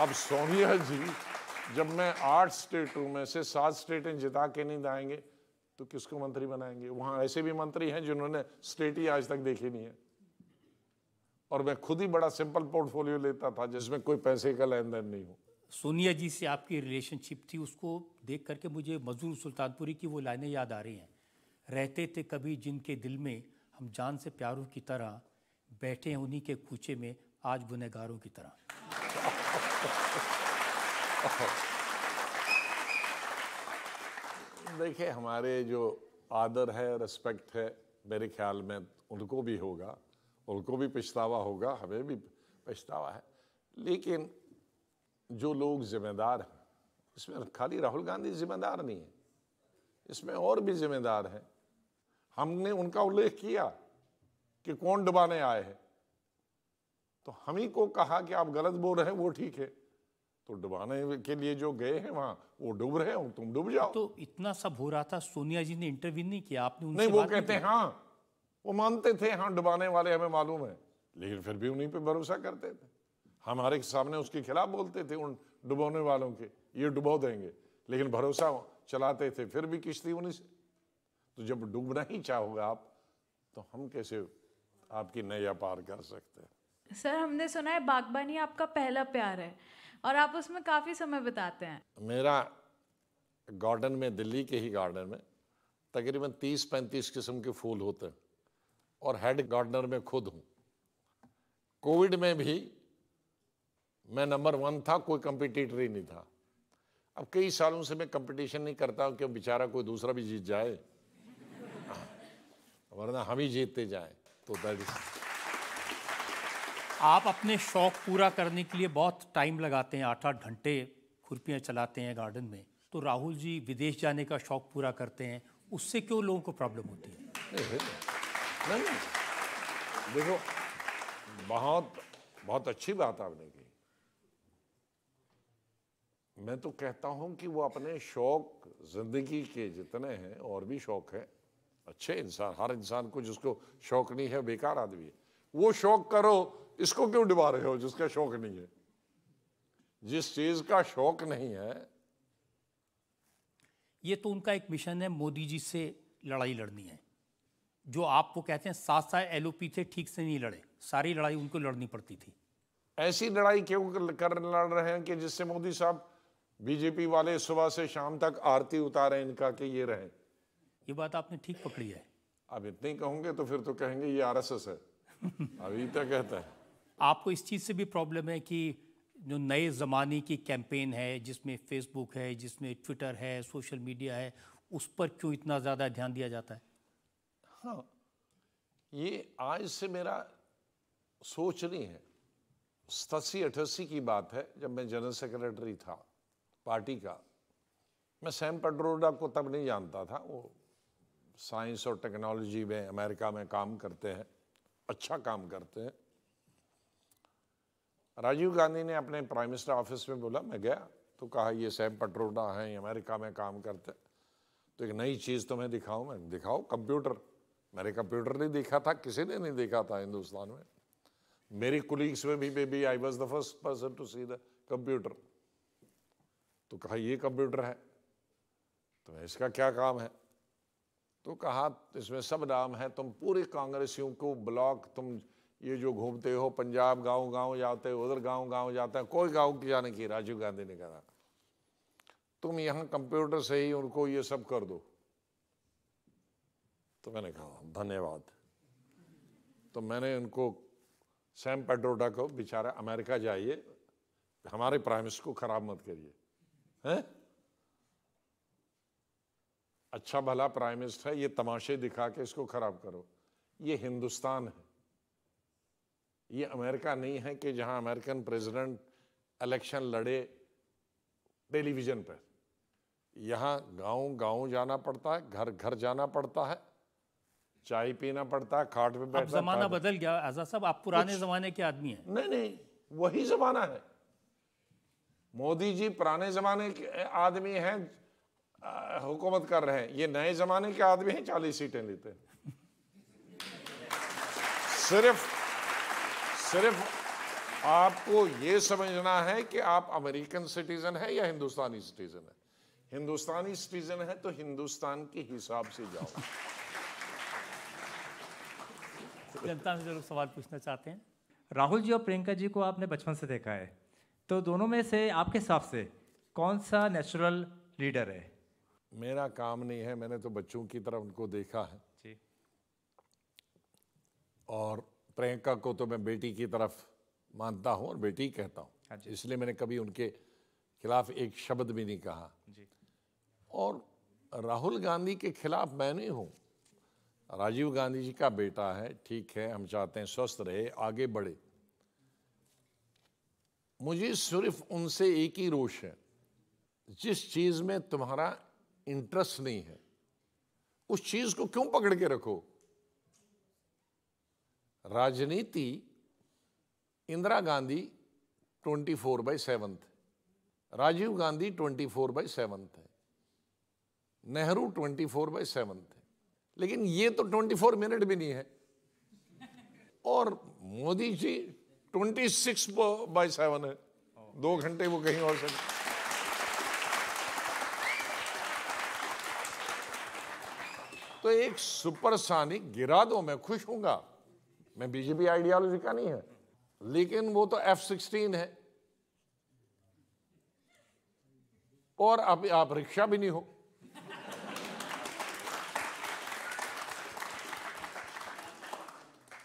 अब सोनिया जी जब मैं आठ स्टेटों में से सात स्टेटें जिता के नहीं दाएंगे तो किसको मंत्री बनाएंगे वहाँ ऐसे भी मंत्री हैं जिन्होंने स्टेट ही आज तक देखी नहीं है और मैं खुद ही बड़ा सिंपल पोर्टफोलियो लेता था जिसमें कोई पैसे का लेन देन नहीं हो सोनिया जी से आपकी रिलेशनशिप थी उसको देख करके मुझे मजूर सुल्तानपुरी की वो लाइनें याद आ रही हैं रहते थे कभी जिनके दिल में हम जान से प्यारों की तरह बैठे हैं उन्हीं के कूचे में आज गुनहगारों की तरह देखिए हमारे जो आदर है रेस्पेक्ट है मेरे ख्याल में उनको भी होगा उनको भी पछतावा होगा हमें भी पछतावा है लेकिन जो लोग जिम्मेदार हैं इसमें खाली राहुल गांधी जिम्मेदार नहीं है इसमें और भी जिम्मेदार हैं हमने उनका उल्लेख किया कि कौन डुबाने आए हैं तो हम ही को कहा कि आप गलत बोल रहे हैं वो ठीक है तो डुबाने के लिए जो गए हैं वहाँ वो डूब रहे हो तुम डूब जाओ तो इतना सब हो रहा था सोनिया जी ने इंटरव्यू नहीं किया आपने उनसे नहीं वो कहते हैं हाँ वो मानते थे हाँ डुबाने वाले हमें मालूम है लेकिन फिर भी उन्हीं पे भरोसा करते थे हमारे सामने उसके खिलाफ बोलते थे उन डुबोने वालों के ये डुबो देंगे लेकिन भरोसा चलाते थे फिर भी किश्ती उन्हीं से तो जब डूबना ही चाहोगे आप तो हम कैसे आपकी नैया पार कर सकते हैं सर हमने सुना है बागबानी आपका पहला प्यार है और आप उसमें काफ़ी समय बिताते हैं मेरा गार्डन में दिल्ली के ही गार्डन में तकरीबन 30-35 किस्म के फूल होते हैं और हेड गार्डनर में खुद हूँ कोविड में भी मैं नंबर वन था कोई कंपिटिटर ही नहीं था अब कई सालों से मैं कंपटीशन नहीं करता हूँ कि बेचारा कोई दूसरा भी जीत जाए हाँ, वरना हम ही जीतते जाए तो दैट इज़ आप अपने शौक पूरा करने के लिए बहुत टाइम लगाते हैं आठ आठ घंटे खुरपियाँ चलाते हैं गार्डन में तो राहुल जी विदेश जाने का शौक पूरा करते हैं उससे क्यों लोगों को प्रॉब्लम होती है नहीं देखो बहुत बहुत अच्छी बात आपने की मैं तो कहता हूं कि वो अपने शौक जिंदगी के जितने हैं और भी शौक है अच्छे इंसान हर इंसान को जिसको शौक नहीं है बेकार आदमी है वो शौक करो इसको क्यों डुबा रहे हो जिसका शौक नहीं है जिस चीज का शौक नहीं है ये तो उनका एक मिशन है मोदी जी से लड़ाई लड़नी है जो आप वो कहते हैं सात सात एलओपी थे ठीक से नहीं लड़े सारी लड़ाई उनको लड़नी पड़ती थी ऐसी लड़ाई क्यों कर लड़ रहे हैं कि जिससे मोदी साहब बीजेपी वाले सुबह से शाम तक आरती उतारे इनका कि ये रहे ये बात आपने ठीक पकड़ी है अब इतनी कहूंगे तो फिर तो कहेंगे ये आरएसएस है अभी तो कहता है आपको इस चीज़ से भी प्रॉब्लम है कि जो नए ज़माने की कैंपेन है जिसमें फेसबुक है जिसमें ट्विटर है सोशल मीडिया है उस पर क्यों इतना ज़्यादा ध्यान दिया जाता है हाँ ये आज से मेरा सोच नहीं है सतासी अठासी की बात है जब मैं जनरल सेक्रेटरी था पार्टी का मैं सैम पेट्रोडा को तब नहीं जानता था वो साइंस और टेक्नोलॉजी में अमेरिका में काम करते हैं अच्छा काम करते हैं राजीव गांधी ने अपने प्राइम मिनिस्टर ऑफिस में बोला मैं गया तो कहा ये सैम पटरोडा हैं अमेरिका में काम करते तो एक नई चीज़ तुम्हें तो दिखाऊँ मैं दिखाओ कंप्यूटर मैंने कंप्यूटर नहीं देखा था किसी ने नहीं देखा था हिंदुस्तान में मेरी कुलीग्स में भी baby I was the first person to see the computer तो कहा ये कंप्यूटर है तो मैं इसका क्या काम है तो कहा इसमें सब नाम है तुम पूरे कांग्रेसियों को ब्लॉक तुम ये जो घूमते हो पंजाब गांव गांव जाते हो उधर गांव गांव जाते हैं कोई गांव की जाने की राजीव गांधी ने कहा तुम यहां कंप्यूटर से ही उनको ये सब कर दो तो मैंने कहा धन्यवाद तो मैंने उनको सैम पेड्रोडा को बेचारा अमेरिका जाइए हमारे प्राइम मिनिस्टर को खराब मत करिए हैं अच्छा भला प्राइम मिनिस्टर है ये तमाशे दिखा के इसको खराब करो ये हिंदुस्तान है ये अमेरिका नहीं है कि जहां अमेरिकन प्रेसिडेंट इलेक्शन लड़े टेलीविज़न पर यहां गांव गांव जाना पड़ता है घर घर जाना पड़ता है चाय पीना पड़ता है खाट पे बैठना जमाना बदल गया आजाद साहब आप पुराने जमाने के आदमी हैं नहीं नहीं वही जमाना है मोदी जी पुराने जमाने के आदमी हैं हुकूमत कर रहे हैं ये नए जमाने के आदमी हैं चालीस सीटें लेते हैं सिर्फ सिर्फ आपको ये समझना है कि आप अमेरिकन सिटीजन है या हिंदुस्तानी सिटीजन है हिंदुस्तानी सिटीजन है तो हिंदुस्तान के हिसाब से जाओ जनता से जरूर सवाल पूछना चाहते हैं राहुल जी और प्रियंका जी को आपने बचपन से देखा है तो दोनों में से आपके हिसाब से कौन सा नेचुरल लीडर है मेरा काम नहीं है मैंने तो बच्चों की तरह उनको देखा है जी और प्रियंका को तो मैं बेटी की तरफ मानता हूँ और बेटी कहता हूँ हाँ इसलिए मैंने कभी उनके खिलाफ एक शब्द भी नहीं कहा और राहुल गांधी के खिलाफ मैं नहीं हूँ राजीव गांधी जी का बेटा है ठीक है हम चाहते हैं स्वस्थ रहे आगे बढ़े मुझे सिर्फ उनसे एक ही रोष है जिस चीज में तुम्हारा इंटरेस्ट नहीं है उस चीज को क्यों पकड़ के रखो राजनीति इंदिरा गांधी 24 फोर बाई थे Rajiv Gandhi 24 four by seven थे नेहरू 24 फोर बाई सेवन थे लेकिन ये तो 24 मिनट भी नहीं है और Modi ji 26 six by seven है दो घंटे वो कहीं और से तो एक सुपरसानिक गिरा दो मैं खुश हूंगा मैं बीजेपी आइडियोलॉजी का नहीं है लेकिन वो तो एफ सिक्सटीन है और अब आप रिक्शा भी नहीं हो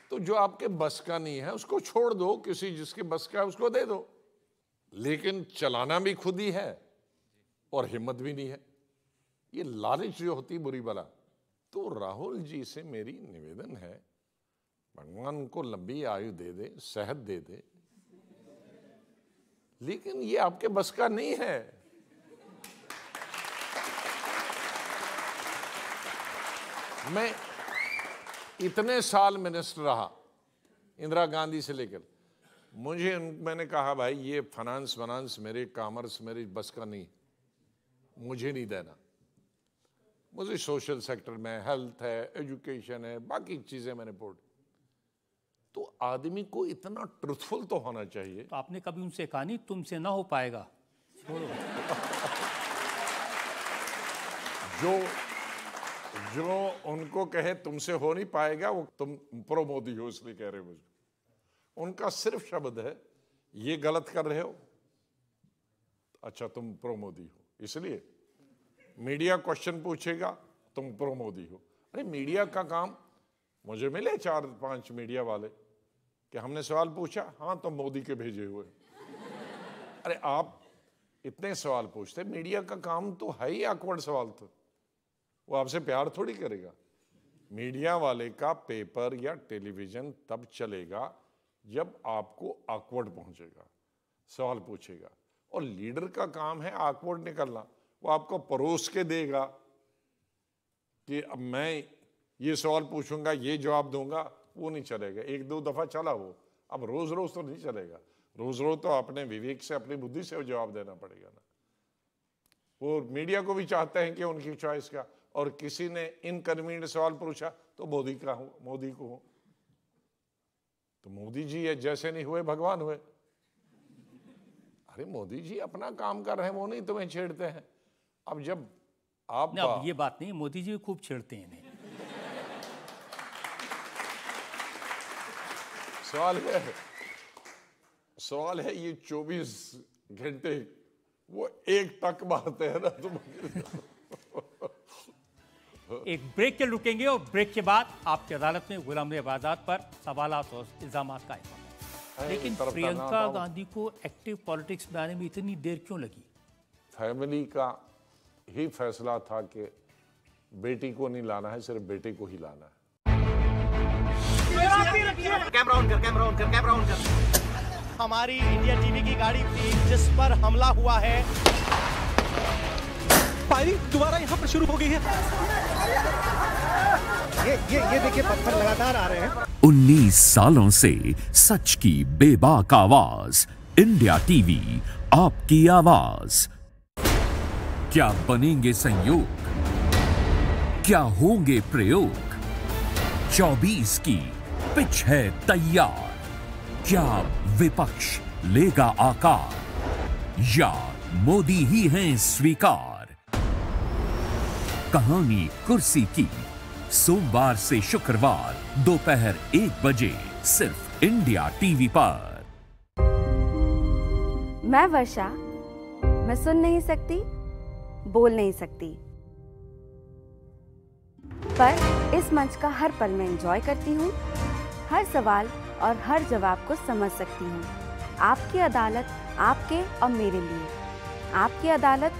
तो जो आपके बस का नहीं है उसको छोड़ दो किसी जिसके बस का है उसको दे दो लेकिन चलाना भी खुद ही है और हिम्मत भी नहीं है ये लालच जो होती बुरी बला तो राहुल जी से मेरी निवेदन है भगवान को लंबी आयु दे दे सेहत दे दे लेकिन ये आपके बस का नहीं है मैं इतने साल मिनिस्टर रहा इंदिरा गांधी से लेकर मुझे मैंने कहा भाई ये फाइनेंस वनांस मेरे कॉमर्स मेरे बस का नहीं मुझे नहीं देना मुझे सोशल सेक्टर में हेल्थ है एजुकेशन है बाकी चीज़ें मैंने पोर्ट तो आदमी को इतना ट्रुथफुल तो होना चाहिए तो आपने कभी उनसे कहा नहीं तुमसे ना हो पाएगा जो जो उनको कहे तुमसे हो नहीं पाएगा वो तुम प्रो मोदी हो इसलिए कह रहे हो मुझको उनका सिर्फ शब्द है ये गलत कर रहे हो अच्छा तुम प्रो मोदी हो इसलिए मीडिया क्वेश्चन पूछेगा तुम प्रो मोदी हो अरे मीडिया का काम मुझे मिले चार पांच मीडिया वाले कि हमने सवाल पूछा हाँ तो मोदी के भेजे हुए अरे आप इतने सवाल पूछते मीडिया का काम तो है ही आकवर्ड सवाल तो वो आपसे प्यार थोड़ी करेगा मीडिया वाले का पेपर या टेलीविजन तब चलेगा जब आपको आकवर्ड पहुंचेगा सवाल पूछेगा और लीडर का काम है आकवर्ड निकलना वो आपको परोस के देगा कि अब मैं ये सवाल पूछूंगा ये जवाब दूंगा वो नहीं चलेगा एक दो दफ़ा चला वो अब रोज़ रोज़ तो नहीं चलेगा रोज़ रोज़ तो अपने विवेक से अपनी बुद्धि से जवाब देना पड़ेगा ना वो मीडिया को भी चाहते हैं कि उनकी चॉइस का और किसी ने इनकन्वीनियंट सवाल पूछा तो मोदी का हूँ मोदी को तो मोदी जी जैसे नहीं हुए भगवान हुए अरे मोदी जी अपना काम कर रहे हैं वो नहीं तुम्हें छेड़ते हैं अब जब आप अब ये बात नहीं मोदी जी खूब छेड़ते हैं सवाल है सवाल है ये 24 घंटे वो एक तक बात है ना तुम एक ब्रेक के रुकेंगे और ब्रेक के बाद आपकी अदालत में गुलाम नबी आजाद पर सवाल और इल्जाम का लेकिन प्रियंका गांधी को एक्टिव पॉलिटिक्स में आने में इतनी देर क्यों लगी फैमिली का ही फैसला था कि बेटी को नहीं लाना है सिर्फ बेटे को ही लाना है कर हमारी इंडिया टीवी की गाड़ी थी जिस पर हमला हुआ है फायरिंग दोबारा यहाँ पर शुरू हो गई है ये ये ये देखिए पत्थर लगातार आ रहे हैं 19 सालों से सच की बेबाक आवाज इंडिया टीवी आपकी आवाज क्या बनेंगे संयोग क्या होंगे प्रयोग 24 की पिच है तैयार क्या विपक्ष लेगा आकार या मोदी ही हैं स्वीकार कहानी कुर्सी की सोमवार से शुक्रवार दोपहर एक बजे सिर्फ इंडिया टीवी पर मैं वर्षा मैं सुन नहीं सकती बोल नहीं सकती पर इस मंच का हर पल मैं एंजॉय करती हूँ हर सवाल और हर जवाब को समझ सकती हूँ आपकी अदालत आपके और मेरे लिए आपकी अदालत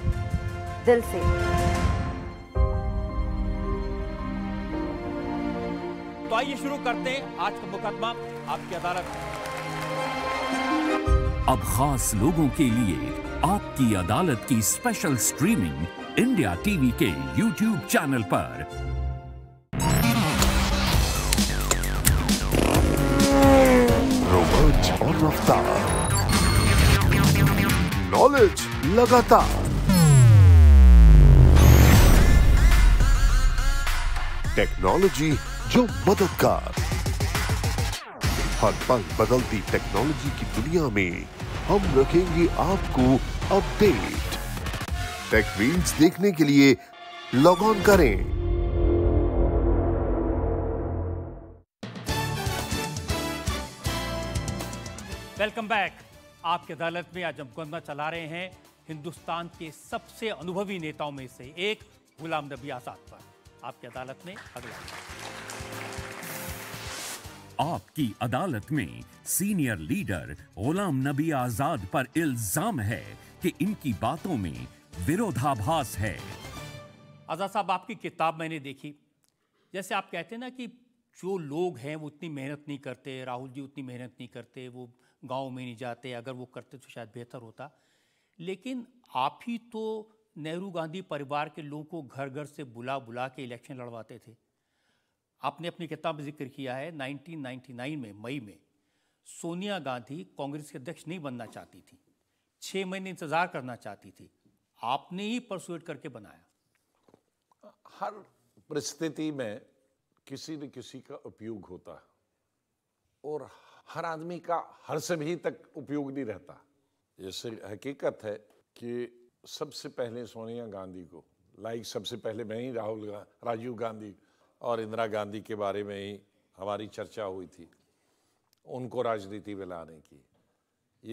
दिल से तो आइए शुरू करते हैं आज का मुकदमा आपकी अदालत अब खास लोगों के लिए आपकी अदालत की स्पेशल स्ट्रीमिंग इंडिया टीवी के यूट्यूब चैनल पर रफ्तार नॉलेज लगातार टेक्नोलॉजी जो मददगार हर पल बदलती टेक्नोलॉजी की दुनिया में हम रखेंगे आपको अपडेट टेक रील्स देखने के लिए लॉग ऑन करें वेलकम बैक आपकी अदालत में आज हम मुकदमा चला रहे हैं हिंदुस्तान के सबसे अनुभवी नेताओं में से एक गुलाम नबी आजाद पर आपकी अदालत में अगला आपकी अदालत में सीनियर लीडर गुलाम नबी आजाद पर इल्जाम है कि इनकी बातों में विरोधाभास है आजाद साहब आपकी किताब मैंने देखी जैसे आप कहते हैं ना कि जो लोग हैं वो उतनी मेहनत नहीं करते राहुल जी उतनी मेहनत नहीं करते वो गांव में नहीं जाते अगर वो करते तो शायद बेहतर होता लेकिन आप ही तो नेहरू गांधी परिवार के लोगों को घर घर से बुला बुला के इलेक्शन लड़वाते थे आपने अपनी किताब में जिक्र किया है 1999 में मई में सोनिया गांधी कांग्रेस के अध्यक्ष नहीं बनना चाहती थी छः महीने इंतज़ार करना चाहती थी आपने ही परसुएट करके बनाया हर परिस्थिति में किसी न किसी का उपयोग होता है और हर आदमी का हर सभी तक उपयोग नहीं रहता जैसे हकीकत है कि सबसे पहले सोनिया गांधी को लाइक सबसे पहले मैं ही राहुल गा, राजीव गांधी और इंदिरा गांधी के बारे में ही हमारी चर्चा हुई थी उनको राजनीति में लाने की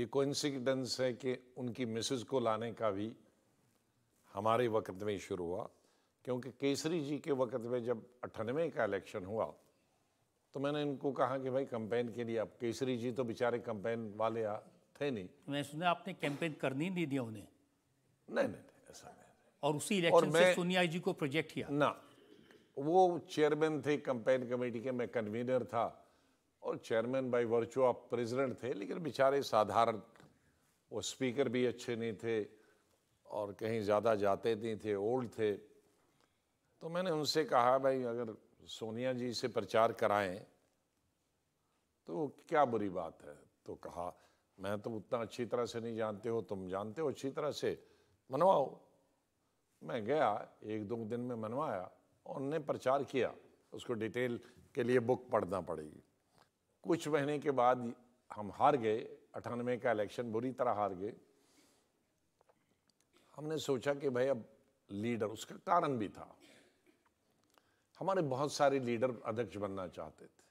ये कोइंसिडेंस है कि उनकी मिसेज को लाने का भी हमारे वक्त में शुरू हुआ क्योंकि केसरी जी के वक्त में जब अठानवे का इलेक्शन हुआ तो मैंने इनको कहा कि भाई कंपेन के लिए आप केसरी जी तो बेचारे कंपेन वाले थे नहीं मैं सुना आपने कैंपेन करने नहीं दिया उन्हें नहीं नहीं ऐसा नहीं और उसी इलेक्शन से सोनिया जी को प्रोजेक्ट किया ना वो चेयरमैन थे कंपेन कमेटी के मैं कन्वीनर था और चेयरमैन बाई वर्चू प्रेजिडेंट थे लेकिन बेचारे साधारण वो स्पीकर भी अच्छे नहीं थे और कहीं ज़्यादा जाते नहीं थे ओल्ड थे तो मैंने उनसे कहा भाई अगर सोनिया जी से प्रचार कराएं तो क्या बुरी बात है तो कहा मैं तो उतना अच्छी तरह से नहीं जानते हो तुम जानते हो अच्छी तरह से मनवाओ मैं गया एक दो दिन में मनवाया और उनने प्रचार किया उसको डिटेल के लिए बुक पढ़ना पड़ेगी कुछ महीने के बाद हम हार गए अठानवे का इलेक्शन बुरी तरह हार गए हमने सोचा कि भाई अब लीडर उसका कारण भी था हमारे बहुत सारे लीडर अध्यक्ष बनना चाहते थे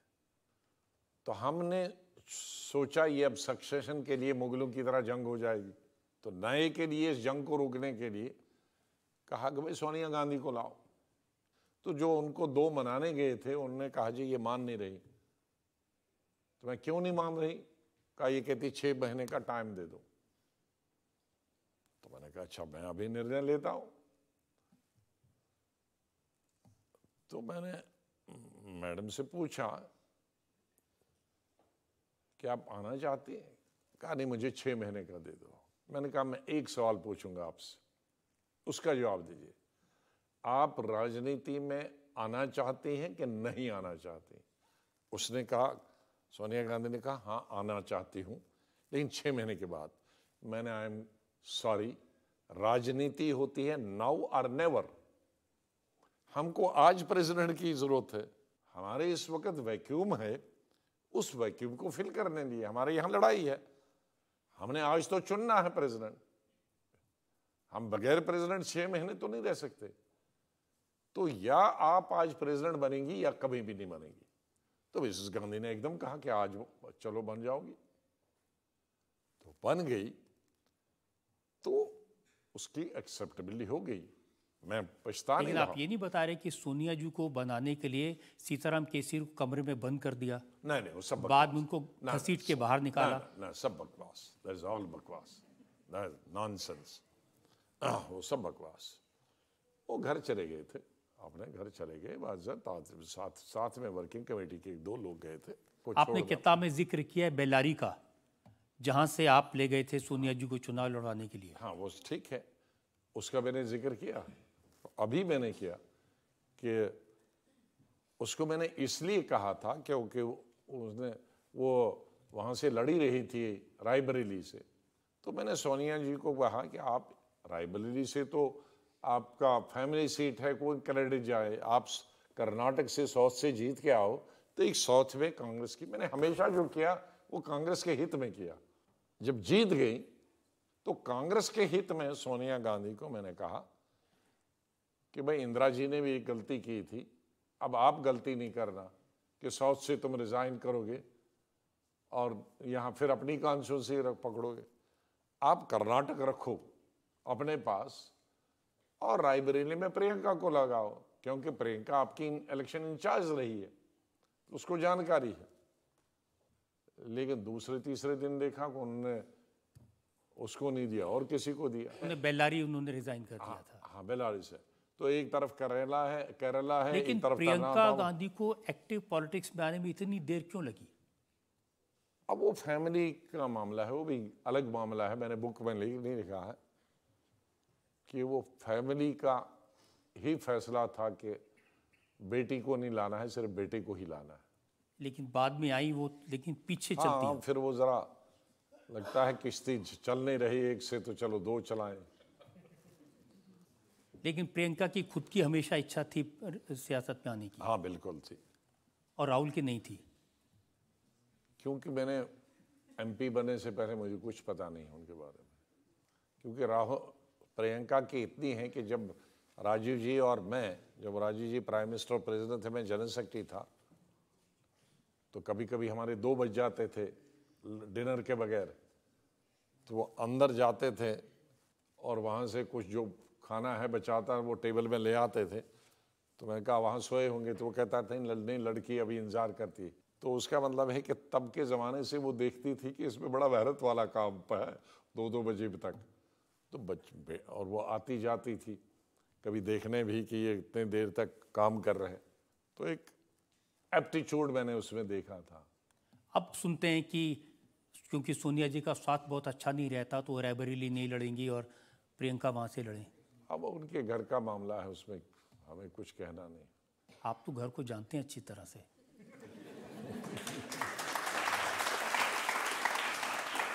तो हमने सोचा ये अब सक्सेशन के लिए मुगलों की तरह जंग हो जाएगी तो नए के लिए इस जंग को रोकने के लिए कहा कि भाई सोनिया गांधी को लाओ तो जो उनको दो मनाने गए थे उन्होंने कहा जी ये मान नहीं रही तो मैं क्यों नहीं मान रही कहा ये कहती छह महीने का टाइम दे दो तो मैंने कहा अच्छा मैं अभी निर्णय लेता हूँ तो मैंने मैडम से पूछा कि आप आना चाहती हैं कहा नहीं मुझे छः महीने का दे दो मैंने कहा मैं एक सवाल पूछूंगा आपसे उसका जवाब दीजिए आप राजनीति में आना चाहती हैं कि नहीं आना चाहती उसने कहा सोनिया गांधी ने कहा हाँ आना चाहती हूँ लेकिन छः महीने के बाद मैंने आई एम सॉरी राजनीति होती है नाउ आर नेवर हमको आज प्रेसिडेंट की जरूरत है हमारे इस वक्त वैक्यूम है उस वैक्यूम को फिल करने लिए हमारे यहां लड़ाई है हमने आज तो चुनना है प्रेसिडेंट हम बगैर प्रेसिडेंट छह महीने तो नहीं रह सकते तो या आप आज प्रेसिडेंट बनेंगी या कभी भी नहीं बनेंगी तो मिसिस गांधी ने एकदम कहा कि आज चलो बन जाओगी तो बन गई तो उसकी एक्सेप्टेबिलिटी हो गई मैं पछता नहीं आप ये नहीं बता रहे कि सोनिया जी को बनाने के लिए सीताराम केसरी को कमरे में बंद कर दिया नहीं नहीं वो सब बाद में उनको घसीट के बाहर निकाला ना, ना सब बकवास दैट इज ऑल बकवास नॉनसेंस वो सब बकवास वो घर चले गए थे अपने घर चले गए साथ साथ में वर्किंग कमेटी के एक दो लोग गए थे आपने किताब में जिक्र किया है बेलारी का जहाँ से आप ले गए थे सोनिया जी को चुनाव लड़वाने के लिए हाँ वो ठीक है उसका मैंने जिक्र किया अभी मैंने किया कि उसको मैंने इसलिए कहा था क्योंकि उसने वो वहाँ से लड़ी रही थी रायबरेली से तो मैंने सोनिया जी को कहा कि आप रायबरेली से तो आपका फैमिली सीट है कोई क्रेडिट जाए आप कर्नाटक से साउथ से जीत के आओ तो एक साउथ में कांग्रेस की मैंने हमेशा जो किया वो कांग्रेस के हित में किया जब जीत गई तो कांग्रेस के हित में सोनिया गांधी को मैंने कहा कि भाई इंदिरा जी ने भी एक गलती की थी अब आप गलती नहीं करना कि साउथ से तुम रिज़ाइन करोगे और यहाँ फिर अपनी कॉन्स्टिट्यूंसी पकड़ोगे आप कर्नाटक रखो अपने पास और रायबरेली में प्रियंका को लगाओ क्योंकि प्रियंका आपकी इलेक्शन इंचार्ज रही है उसको जानकारी है लेकिन दूसरे तीसरे दिन देखा को उन्होंने उसको नहीं दिया और किसी को दिया बेलारी उन्होंने रिजाइन कर दिया हाँ, था हाँ बेलारी से तो एक तरफ करेला है केरला है लेकिन एक तरफ प्रियंका गांधी को एक्टिव पॉलिटिक्स में आने में इतनी देर क्यों लगी अब वो फैमिली का मामला है वो भी अलग मामला है मैंने बुक में लिख नहीं लिखा है कि वो फैमिली का ही फैसला था कि बेटी को नहीं लाना है सिर्फ बेटे को ही लाना है लेकिन बाद में आई वो लेकिन पीछे हाँ, चलती हाँ, फिर वो ज़रा लगता है किश्ती चल नहीं रही एक से तो चलो दो चलाएं लेकिन प्रियंका की खुद की हमेशा इच्छा थी सियासत में आने की हाँ बिल्कुल थी और राहुल की नहीं थी क्योंकि मैंने एमपी बनने से पहले मुझे कुछ पता नहीं है उनके बारे में क्योंकि राहुल प्रियंका की इतनी है कि जब राजीव जी और मैं जब राजीव जी प्राइम मिनिस्टर और प्रेसिडेंट थे मैं जनरल था तो कभी कभी हमारे दो बज जाते थे डिनर के बगैर तो वो अंदर जाते थे और वहाँ से कुछ जो खाना है बचाता वो टेबल में ले आते थे तो मैंने कहा वहाँ सोए होंगे तो वो कहता था नहीं लड़की अभी इंतज़ार करती है तो उसका मतलब है कि तब के ज़माने से वो देखती थी कि इसमें बड़ा वहरत वाला काम है दो दो बजे तक तो बच और वो आती जाती थी कभी देखने भी कि ये इतने देर तक काम कर रहे तो एक एप्टीट्यूड मैंने उसमें देखा था अब सुनते हैं कि क्योंकि सोनिया जी का स्वास्थ्य बहुत अच्छा नहीं रहता तो रायबरेली नहीं लड़ेंगी और प्रियंका वहाँ से लड़ें अब उनके घर का मामला है उसमें हमें कुछ कहना नहीं आप तो घर को जानते हैं अच्छी तरह से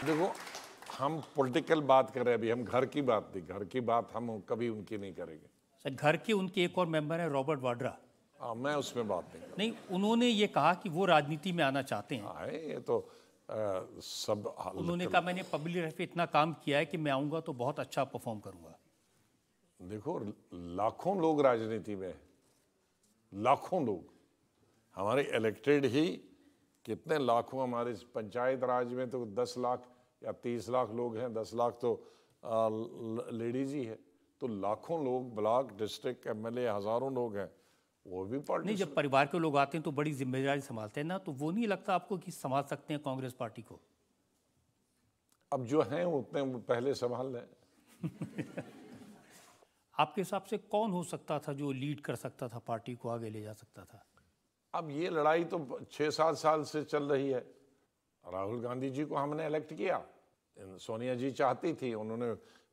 देखो हम पॉलिटिकल बात कर रहे हैं अभी हम घर की बात नहीं घर की बात हम कभी उनकी नहीं करेंगे सर घर के उनके एक और मेंबर हैं रॉबर्ट वाड्रा आ, मैं उसमें बात नहीं नहीं उन्होंने ये कहा कि वो राजनीति में आना चाहते हैं आ, हाँ, ये तो आ, सब उन्होंने कहा मैंने पब्लिक लाइफ पे इतना काम किया है कि मैं आऊँगा तो बहुत अच्छा परफॉर्म करूँगा देखो लाखों लोग राजनीति में लाखों लोग हमारे इलेक्टेड ही कितने लाखों हमारे पंचायत राज में तो दस लाख या तीस लाख लोग हैं दस लाख तो लेडीज ही है तो लाखों लोग ब्लॉक डिस्ट्रिक्ट एमएलए हजारों लोग हैं वो भी पार्टी नहीं जब परिवार के लोग आते हैं तो बड़ी जिम्मेदारी संभालते हैं ना तो वो नहीं लगता आपको कि संभाल सकते हैं कांग्रेस पार्टी को अब जो हैं उतने पहले संभाल लें आपके हिसाब से कौन हो सकता था जो लीड कर सकता था पार्टी को आगे ले जा सकता था अब ये लड़ाई तो छः सात साल से चल रही है राहुल गांधी जी को हमने इलेक्ट किया सोनिया जी चाहती थी उन्होंने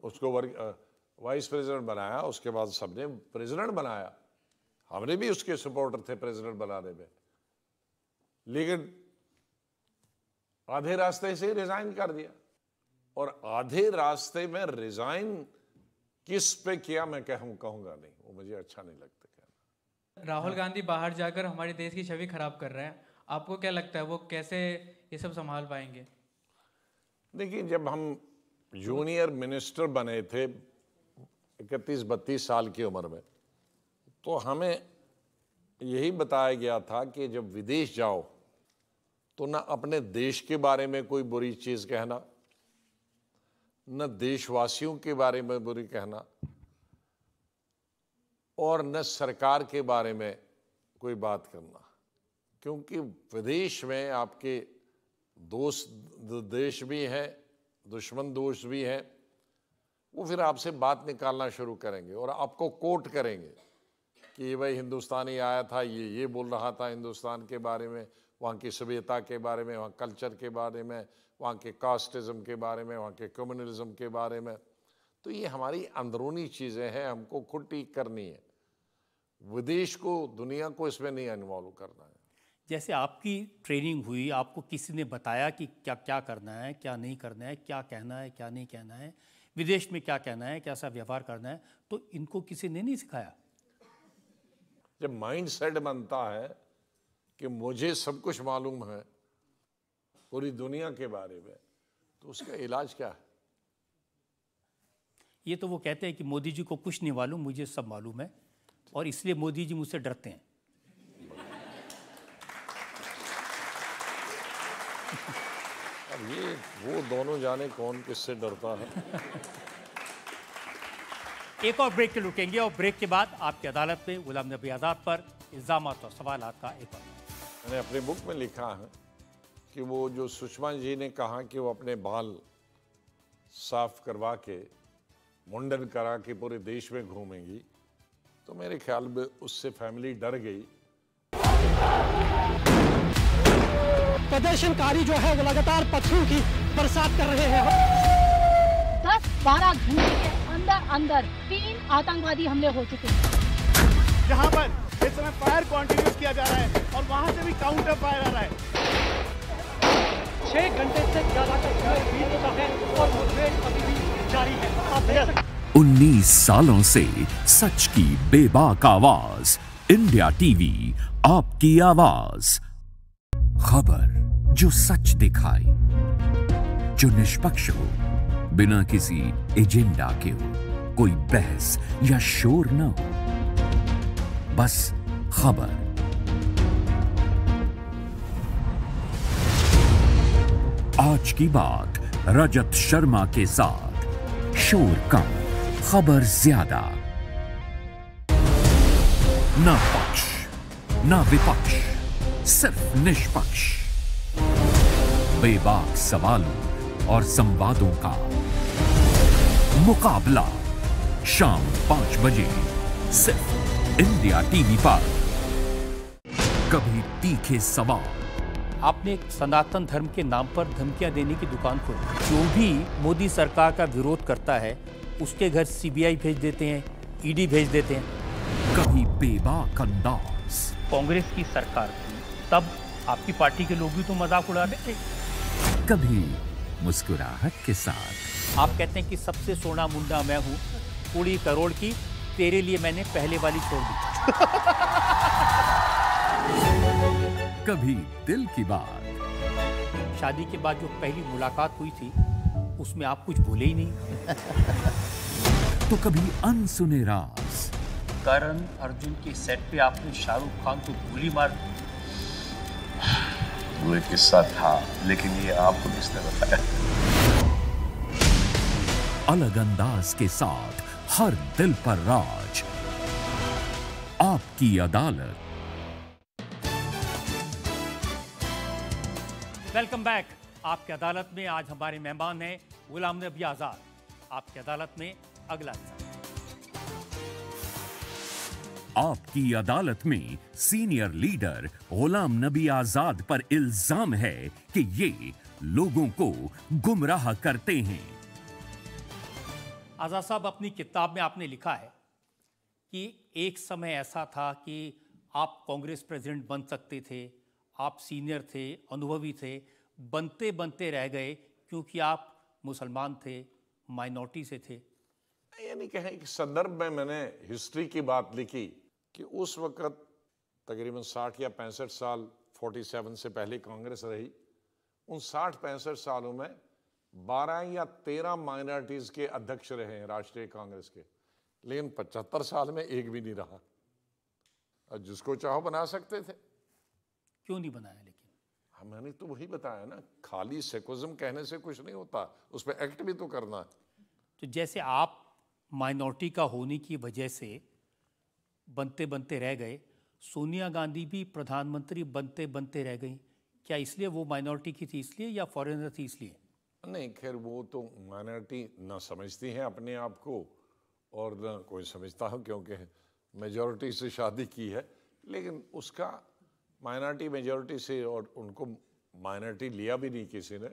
उसको वर्ग वाइस प्रेसिडेंट बनाया उसके बाद सबने प्रेसिडेंट बनाया हमने भी उसके सपोर्टर थे प्रेसिडेंट बनाने में लेकिन आधे रास्ते से रिजाइन कर दिया और आधे रास्ते में रिजाइन किस पे किया मैं कहूँ कहूँगा नहीं वो मुझे अच्छा नहीं लगता कहना राहुल हाँ। गांधी बाहर जाकर हमारे देश की छवि खराब कर रहे हैं आपको क्या लगता है वो कैसे ये सब संभाल पाएंगे देखिए जब हम जूनियर मिनिस्टर बने थे इकतीस बत्तीस साल की उम्र में तो हमें यही बताया गया था कि जब विदेश जाओ तो ना अपने देश के बारे में कोई बुरी चीज़ कहना न देशवासियों के बारे में बुरी कहना और न सरकार के बारे में कोई बात करना क्योंकि विदेश में आपके दोस्त देश भी हैं दुश्मन दोष भी हैं वो फिर आपसे बात निकालना शुरू करेंगे और आपको कोट करेंगे कि ये भाई हिंदुस्तानी आया था ये ये बोल रहा था हिंदुस्तान के बारे में वहाँ की सभ्यता के बारे में वहाँ कल्चर के बारे में वहाँ के कास्टिज़म के बारे में वहाँ के कम्युनलिज़म के बारे में तो ये हमारी अंदरूनी चीज़ें हैं हमको खुद ठीक करनी है विदेश को दुनिया को इसमें नहीं इन्वॉल्व करना है जैसे आपकी ट्रेनिंग हुई आपको किसी ने बताया कि क्या क्या करना है क्या नहीं करना है क्या कहना है क्या नहीं कहना है विदेश में क्या कहना है कैसा व्यवहार करना है तो इनको किसी ने नहीं सिखाया जब माइंड सेट बनता है कि मुझे सब कुछ मालूम है पूरी दुनिया के बारे में तो उसका इलाज क्या है ये तो वो कहते हैं कि मोदी जी को कुछ नहीं मालूम मुझे सब मालूम है और इसलिए मोदी जी मुझसे डरते हैं अब ये वो दोनों जाने कौन किससे डरता है एक और ब्रेक के रुकेंगे और ब्रेक के बाद आपकी अदालत में गुलाम नबी आज़ाद पर इल्ज़ाम और सवाल का एक और मैंने अपने बुक में लिखा है कि वो जो सुषमा जी ने कहा कि वो अपने बाल साफ करवा के मुंडन करा के पूरे देश में घूमेंगी तो मेरे ख्याल में उससे फैमिली डर गई प्रदर्शनकारी जो है वो लगातार पत्थरों की बरसात कर रहे हैं दस बारह घंटे के अंदर अंदर तीन आतंकवादी हमले हो चुके हैं यहाँ पर समय फायर कॉन्टिन्यूस किया जा रहा है और वहाँ से भी काउंटर फायर आ रहा है छह घंटे से ज्यादा का समय बीत चुका है और मुठभेड़ अभी भी जारी है आप उन्नीस सालों से सच की बेबाक आवाज इंडिया टीवी आपकी आवाज खबर जो सच दिखाए जो निष्पक्ष हो बिना किसी एजेंडा के हो कोई बहस या शोर ना हो बस खबर आज की बात रजत शर्मा के साथ शोर कम खबर ज्यादा ना पक्ष ना विपक्ष सिर्फ निष्पक्ष बेबाक सवालों और संवादों का मुकाबला शाम पांच बजे सिर्फ इंडिया टीवी पर कभी तीखे सवाल आपने सनातन धर्म के नाम पर धमकियां देने की दुकान खोली जो भी मोदी सरकार का विरोध करता है उसके घर सीबीआई भेज देते हैं ईडी e भेज देते हैं कभी बेबाक अंदाज कांग्रेस की सरकार थी तब आपकी पार्टी के लोग भी तो मजाक उड़ा रहे थे कभी मुस्कुराहट के साथ आप कहते हैं कि सबसे सोना मुंडा मैं हूँ पूरी करोड़ की तेरे लिए मैंने पहले वाली छोड़ दी कभी दिल की बात शादी के बाद जो पहली मुलाकात हुई थी उसमें आप कुछ भूले ही नहीं तो कभी अनसुने राज करण अर्जुन के सेट पे आपने शाहरुख खान को गोली मार वो एक किस्सा था लेकिन ये आपको किसने बताया अलग अंदाज के साथ हर दिल पर राज आपकी अदालत वेलकम बैक आपकी अदालत में आज हमारे मेहमान हैं गुलाम नबी आज़ाद आपकी अदालत में अगला आपकी अदालत में सीनियर लीडर गुलाम नबी आजाद पर इल्जाम है कि ये लोगों को गुमराह करते हैं आजाद साहब अपनी किताब में आपने लिखा है कि एक समय ऐसा था कि आप कांग्रेस प्रेसिडेंट बन सकते थे आप सीनियर थे अनुभवी थे बनते बनते रह गए क्योंकि आप मुसलमान थे माइनॉरिटी से थे नहीं कहें कि संदर्भ में मैंने हिस्ट्री की बात लिखी कि उस वक़्त तकरीबन साठ या पैंसठ साल 47 से पहले कांग्रेस रही उन साठ पैंसठ सालों में 12 या 13 माइनॉरिटीज़ के अध्यक्ष रहे हैं राष्ट्रीय कांग्रेस के लेकिन पचहत्तर साल में एक भी नहीं रहा जिसको चाहो बना सकते थे क्यों नहीं बनाया लेकिन हाँ मैंने तो वही बताया ना खाली सेकुलरिज्म कहने से कुछ नहीं होता उस पर एक्ट भी तो करना तो जैसे आप माइनॉरिटी का होने की वजह से बनते बनते रह गए सोनिया गांधी भी प्रधानमंत्री बनते बनते रह गई क्या इसलिए वो माइनॉरिटी की थी इसलिए या फॉरेनर थी इसलिए नहीं खैर वो तो माइनॉरिटी ना समझती है अपने आप को और ना कोई समझता हो क्योंकि मेजॉरिटी से शादी की है लेकिन उसका माइनॉरिटी मेजॉरिटी से और उनको माइनॉरिटी लिया भी नहीं किसी ने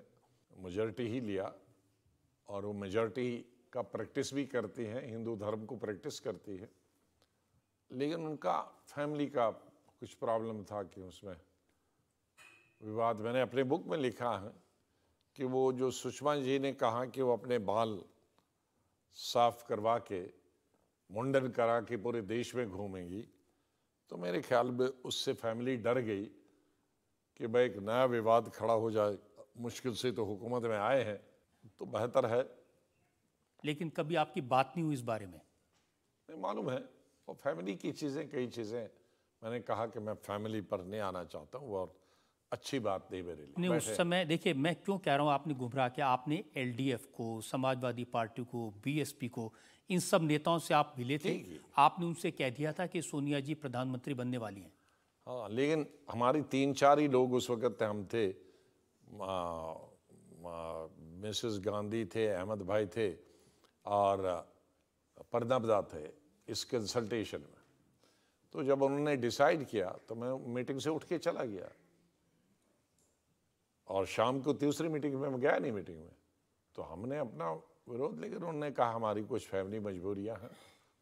मेजॉरिटी ही लिया और वो मेजॉरिटी का प्रैक्टिस भी करती हैं हिंदू धर्म को प्रैक्टिस करती है लेकिन उनका फैमिली का कुछ प्रॉब्लम था कि उसमें विवाद मैंने अपने बुक में लिखा है कि वो जो सुषमा जी ने कहा कि वो अपने बाल साफ करवा के मुंडन करा के पूरे देश में घूमेंगी तो मेरे ख्याल में उससे फैमिली डर गई कि भाई एक नया विवाद खड़ा हो जाए मुश्किल से तो हुकूमत में आए हैं तो बेहतर है लेकिन कभी आपकी बात नहीं हुई इस बारे में नहीं मालूम है और फैमिली की चीज़ें कई चीज़ें मैंने कहा कि मैं फैमिली पर नहीं आना चाहता हूँ और अच्छी बात नहीं मेरे लिए नहीं उस समय देखिए मैं क्यों कह रहा हूँ आपने गुमराह किया आपने एलडीएफ को समाजवादी पार्टी को बीएसपी को इन सब नेताओं से आप मिले थे आपने उनसे कह दिया था कि सोनिया जी प्रधानमंत्री बनने वाली हैं हाँ लेकिन हमारी तीन चार ही लोग उस वक्त हम थे मिसेस गांधी थे अहमद भाई थे और परदाबदा थे इस कंसल्टेशन में तो जब उन्होंने डिसाइड किया तो मैं मीटिंग से उठ के चला गया और शाम को तीसरी मीटिंग में मैं गया नहीं मीटिंग में तो हमने अपना विरोध लेकिन उन्होंने कहा हमारी कुछ फैमिली मजबूरियां हैं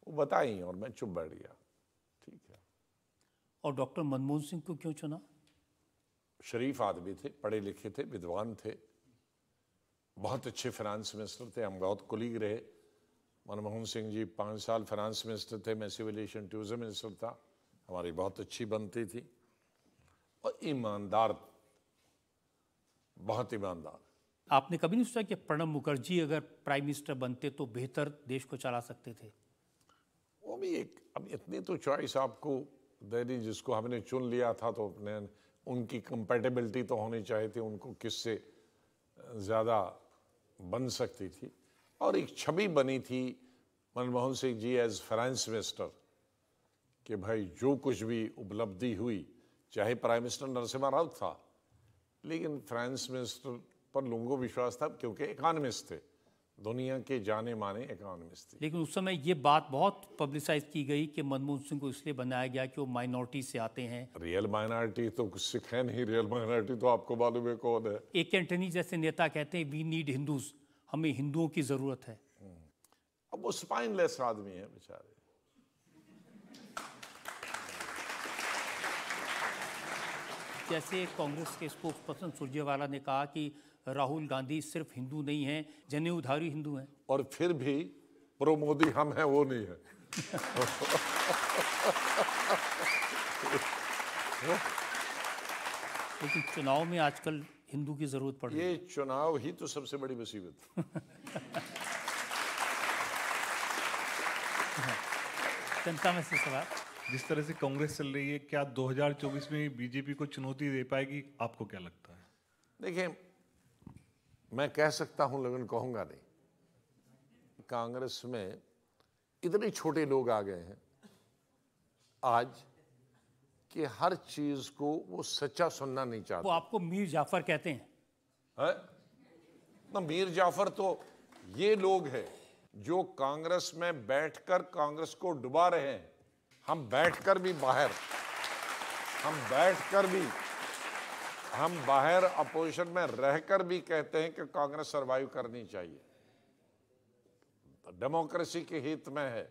वो बताई और मैं चुप बैठ गया ठीक है और डॉक्टर मनमोहन सिंह को क्यों चुना शरीफ आदमी थे पढ़े लिखे थे विद्वान थे बहुत अच्छे फ्रांस मिनिस्टर थे हम बहुत कुलीग रहे मनमोहन सिंह जी पाँच साल फ्रांस मिनिस्टर थे मैं सिविल एशियन टूरिज्म मिनिस्टर था हमारी बहुत अच्छी बनती थी और ईमानदार बहुत ईमानदार आपने कभी नहीं सोचा कि प्रणब मुखर्जी अगर प्राइम मिनिस्टर बनते तो बेहतर देश को चला सकते थे वो भी एक अब इतनी तो चॉइस आपको दे दी जिसको हमने चुन लिया था तो अपने उनकी कंपेटेबिलिटी तो होनी चाहिए थी उनको किससे ज़्यादा बन सकती थी और एक छवि बनी थी Manmohan Singh ji as finance minister कि भाई जो कुछ भी उपलब्धि हुई चाहे प्राइम मिनिस्टर नरसिम्हा राव था लेकिन फ्रांस मिनिस्टर पर लोगों को विश्वास था क्योंकि इकानमिस्ट थे दुनिया के जाने माने इकानमिस्ट थे लेकिन उस समय ये बात बहुत पब्लिसाइज की गई कि मनमोहन सिंह को इसलिए बनाया गया कि वो माइनॉरिटी से आते हैं रियल माइनॉरिटी तो सिख है नहीं रियल माइनॉरिटी तो आपको मालूम है कौन है ए के एंटनी जैसे नेता कहते हैं वी नीड हिंदूज हमें हिंदुओं की ज़रूरत है हम्म। अब वो स्पाइनलेस आदमी है बेचारे जैसे कांग्रेस के स्पोक्स पर्सन सुरजेवाला ने कहा कि राहुल गांधी सिर्फ हिंदू नहीं जने जनेऊधारी हिंदू हैं और फिर भी प्रो मोदी हम हैं वो नहीं है लेकिन चुनाव में आजकल हिंदू की जरूरत पड़ ये चुनाव ही तो सबसे बड़ी मुसीबत जनता में से सवाल जिस तरह से कांग्रेस चल रही है क्या 2024 में बीजेपी को चुनौती दे पाएगी आपको क्या लगता है देखिए मैं कह सकता हूं लेकिन कहूंगा नहीं कांग्रेस में इतने छोटे लोग आ गए हैं आज कि हर चीज को वो सच्चा सुनना नहीं चाहते वो आपको मीर जाफर कहते हैं है? ना मीर जाफर तो ये लोग हैं जो कांग्रेस में बैठकर कांग्रेस को डुबा रहे हैं हम बैठकर भी बाहर हम बैठकर भी हम बाहर अपोजिशन में रहकर भी कहते हैं कि कांग्रेस सरवाइव करनी चाहिए डेमोक्रेसी के हित में है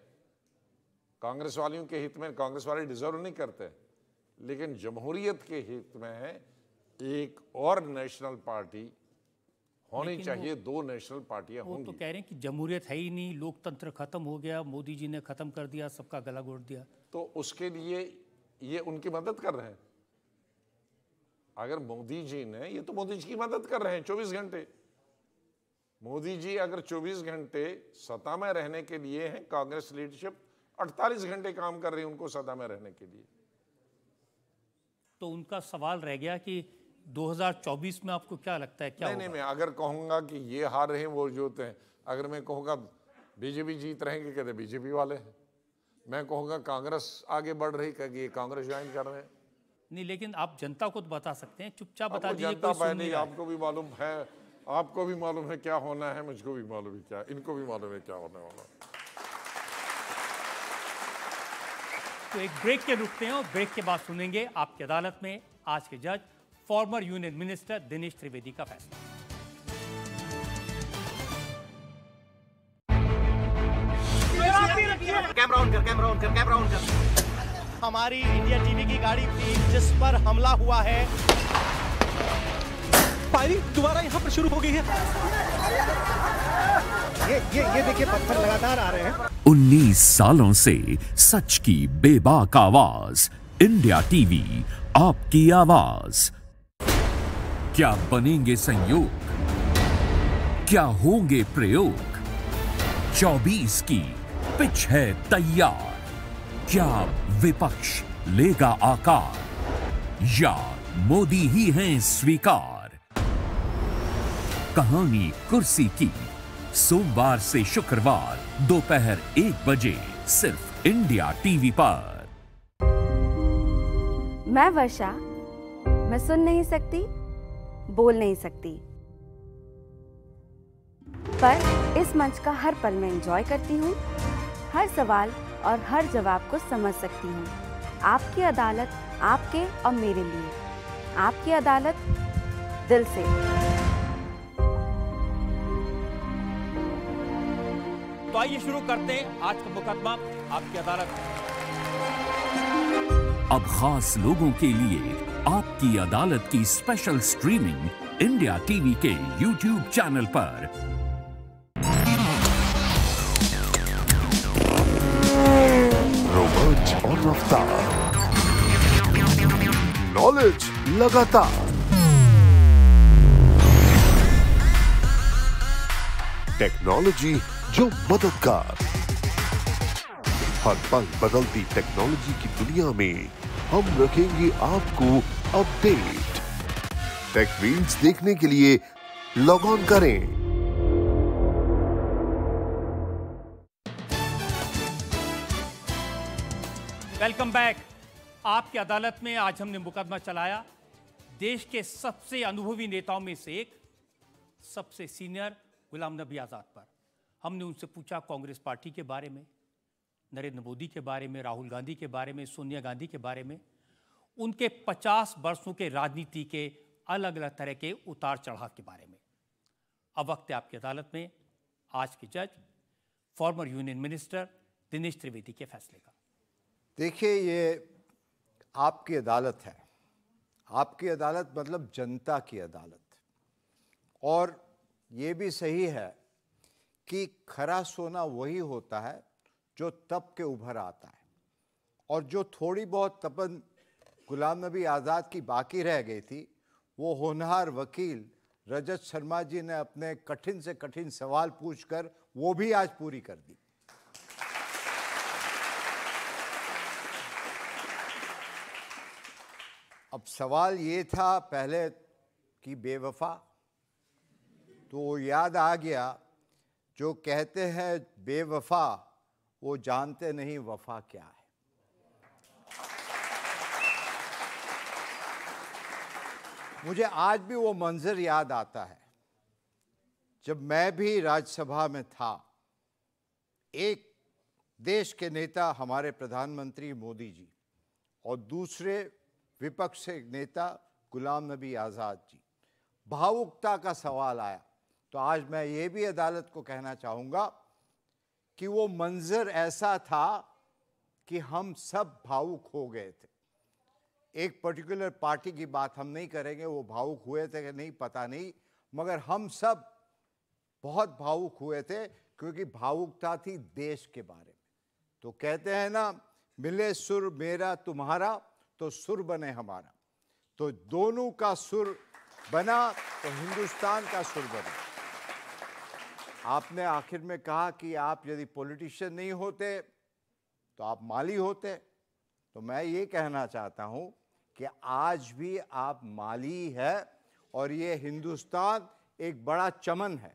कांग्रेस वालियों के हित में कांग्रेस वाले डिजर्व नहीं करते लेकिन जमहूरियत के हित में है एक और नेशनल पार्टी होनी चाहिए दो नेशनल पार्टियां तो होंगी तो कह रहे हैं कि जमहूरियत है ही नहीं लोकतंत्र खत्म हो गया मोदी जी ने खत्म कर दिया सबका गला घोट दिया तो उसके लिए ये उनकी मदद कर रहे हैं अगर मोदी जी ने ये तो मोदी जी की मदद कर रहे हैं 24 घंटे मोदी जी अगर 24 घंटे सत्ता में रहने के लिए हैं कांग्रेस लीडरशिप 48 घंटे काम कर रही है उनको सत्ता में रहने के लिए तो उनका सवाल रह गया कि 2024 में आपको क्या लगता है क्या नहीं नहीं मैं अगर कहूंगा कि ये हार रहे हैं वो जोते हैं अगर मैं कहूंगा बीजेपी जीत रहे हैं कहते बीजेपी वाले हैं मैं कहूंगा कांग्रेस आगे बढ़ रही कहेगी कांग्रेस ज्वाइन कर रहे हैं नहीं लेकिन आप जनता को तो बता सकते हैं चुपचाप बता दीजिए जनता कोई नहीं आपको भी मालूम है आपको भी मालूम है क्या होना है मुझको भी मालूम है क्या इनको भी मालूम है क्या होने वाला तो एक ब्रेक के रुकते हैं और ब्रेक के बाद सुनेंगे आपकी अदालत में आज के जज former union minister Dinesh Trivedi का फैसला कैमरा ऑन कर कैमरा ऑन कर कैमरा ऑन कर हमारी इंडिया टीवी की गाड़ी थी जिस पर हमला हुआ है फायरिंग दोबारा यहाँ पर शुरू हो गई है ये ये ये देखिए पत्थर लगातार आ रहे हैं 19 सालों से सच की बेबाक आवाज इंडिया टीवी आपकी आवाज क्या बनेंगे संयोग क्या होंगे प्रयोग 24 की पिच है तैयार क्या विपक्ष लेगा आकार या मोदी ही हैं स्वीकार कहानी कुर्सी की सोमवार से शुक्रवार दोपहर एक बजे सिर्फ इंडिया टीवी पर मैं वर्षा मैं सुन नहीं सकती बोल नहीं सकती पर इस मंच का हर पल मैं एंजॉय करती हूँ हर सवाल और हर जवाब को समझ सकती हूँ आपकी अदालत आपके और मेरे लिए आपकी अदालत दिल से तो आइए शुरू करते हैं आज का मुकदमा आपकी अदालत अब खास लोगों के लिए आपकी अदालत की स्पेशल स्ट्रीमिंग इंडिया टीवी के यूट्यूब चैनल पर और रफ्तार नॉलेज लगातार टेक्नोलॉजी जो मददगार हर पल बदलती टेक्नोलॉजी की दुनिया में हम रखेंगे आपको अपडेट टेक रील्स देखने के लिए लॉग ऑन करें वेलकम बैक आपकी अदालत में आज हमने मुकदमा चलाया देश के सबसे अनुभवी नेताओं में से एक सबसे सीनियर गुलाम नबी आज़ाद पर हमने उनसे पूछा कांग्रेस पार्टी के बारे में नरेंद्र मोदी के बारे में राहुल गांधी के बारे में सोनिया गांधी के बारे में उनके 50 वर्षों के राजनीति के अलग अलग तरह के उतार चढ़ाव के बारे में अब वक्त है आपकी अदालत में आज के जज former union minister Dinesh Trivedi के फैसले का देखिए ये आपकी अदालत है आपकी अदालत मतलब जनता की अदालत और ये भी सही है कि खरा सोना वही होता है जो तप के उभर आता है और जो थोड़ी बहुत तपन गुलाम नबी आज़ाद की बाकी रह गई थी वो होनहार वकील रजत शर्मा जी ने अपने कठिन से कठिन सवाल पूछकर वो भी आज पूरी कर दी अब सवाल ये था पहले कि बेवफा तो याद आ गया जो कहते हैं बेवफा वो जानते नहीं वफा क्या है मुझे आज भी वो मंज़र याद आता है जब मैं भी राज्यसभा में था एक देश के नेता हमारे प्रधानमंत्री मोदी जी और दूसरे विपक्ष से नेता गुलाम नबी आज़ाद जी भावुकता का सवाल आया तो आज मैं ये भी अदालत को कहना चाहूँगा कि वो मंज़र ऐसा था कि हम सब भावुक हो गए थे एक पर्टिकुलर पार्टी की बात हम नहीं करेंगे वो भावुक हुए थे कि नहीं पता नहीं मगर हम सब बहुत भावुक हुए थे क्योंकि भावुकता थी देश के बारे में तो कहते हैं ना मिले सुर मेरा तुम्हारा तो सुर बने हमारा तो दोनों का सुर बना तो हिंदुस्तान का सुर बना आपने आखिर में कहा कि आप यदि पॉलिटिशियन नहीं होते तो आप माली होते तो मैं ये कहना चाहता हूं कि आज भी आप माली है और ये हिंदुस्तान एक बड़ा चमन है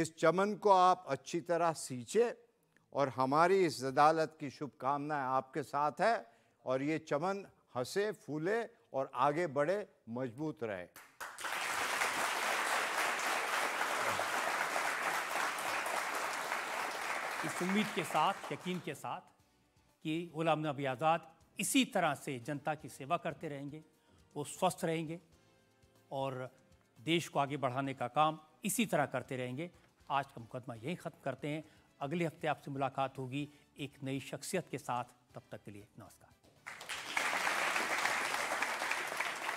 इस चमन को आप अच्छी तरह सींचे और हमारी इस अदालत की शुभकामनाएं आपके साथ है और ये चमन हंसे फूले और आगे बढ़े मजबूत रहे इस उम्मीद के साथ यकीन के साथ कि गुलाम नबी आज़ाद इसी तरह से जनता की सेवा करते रहेंगे वो स्वस्थ रहेंगे और देश को आगे बढ़ाने का काम इसी तरह करते रहेंगे आज का मुकदमा यही ख़त्म करते हैं अगले हफ्ते आपसे मुलाकात होगी एक नई शख्सियत के साथ तब तक के लिए नमस्कार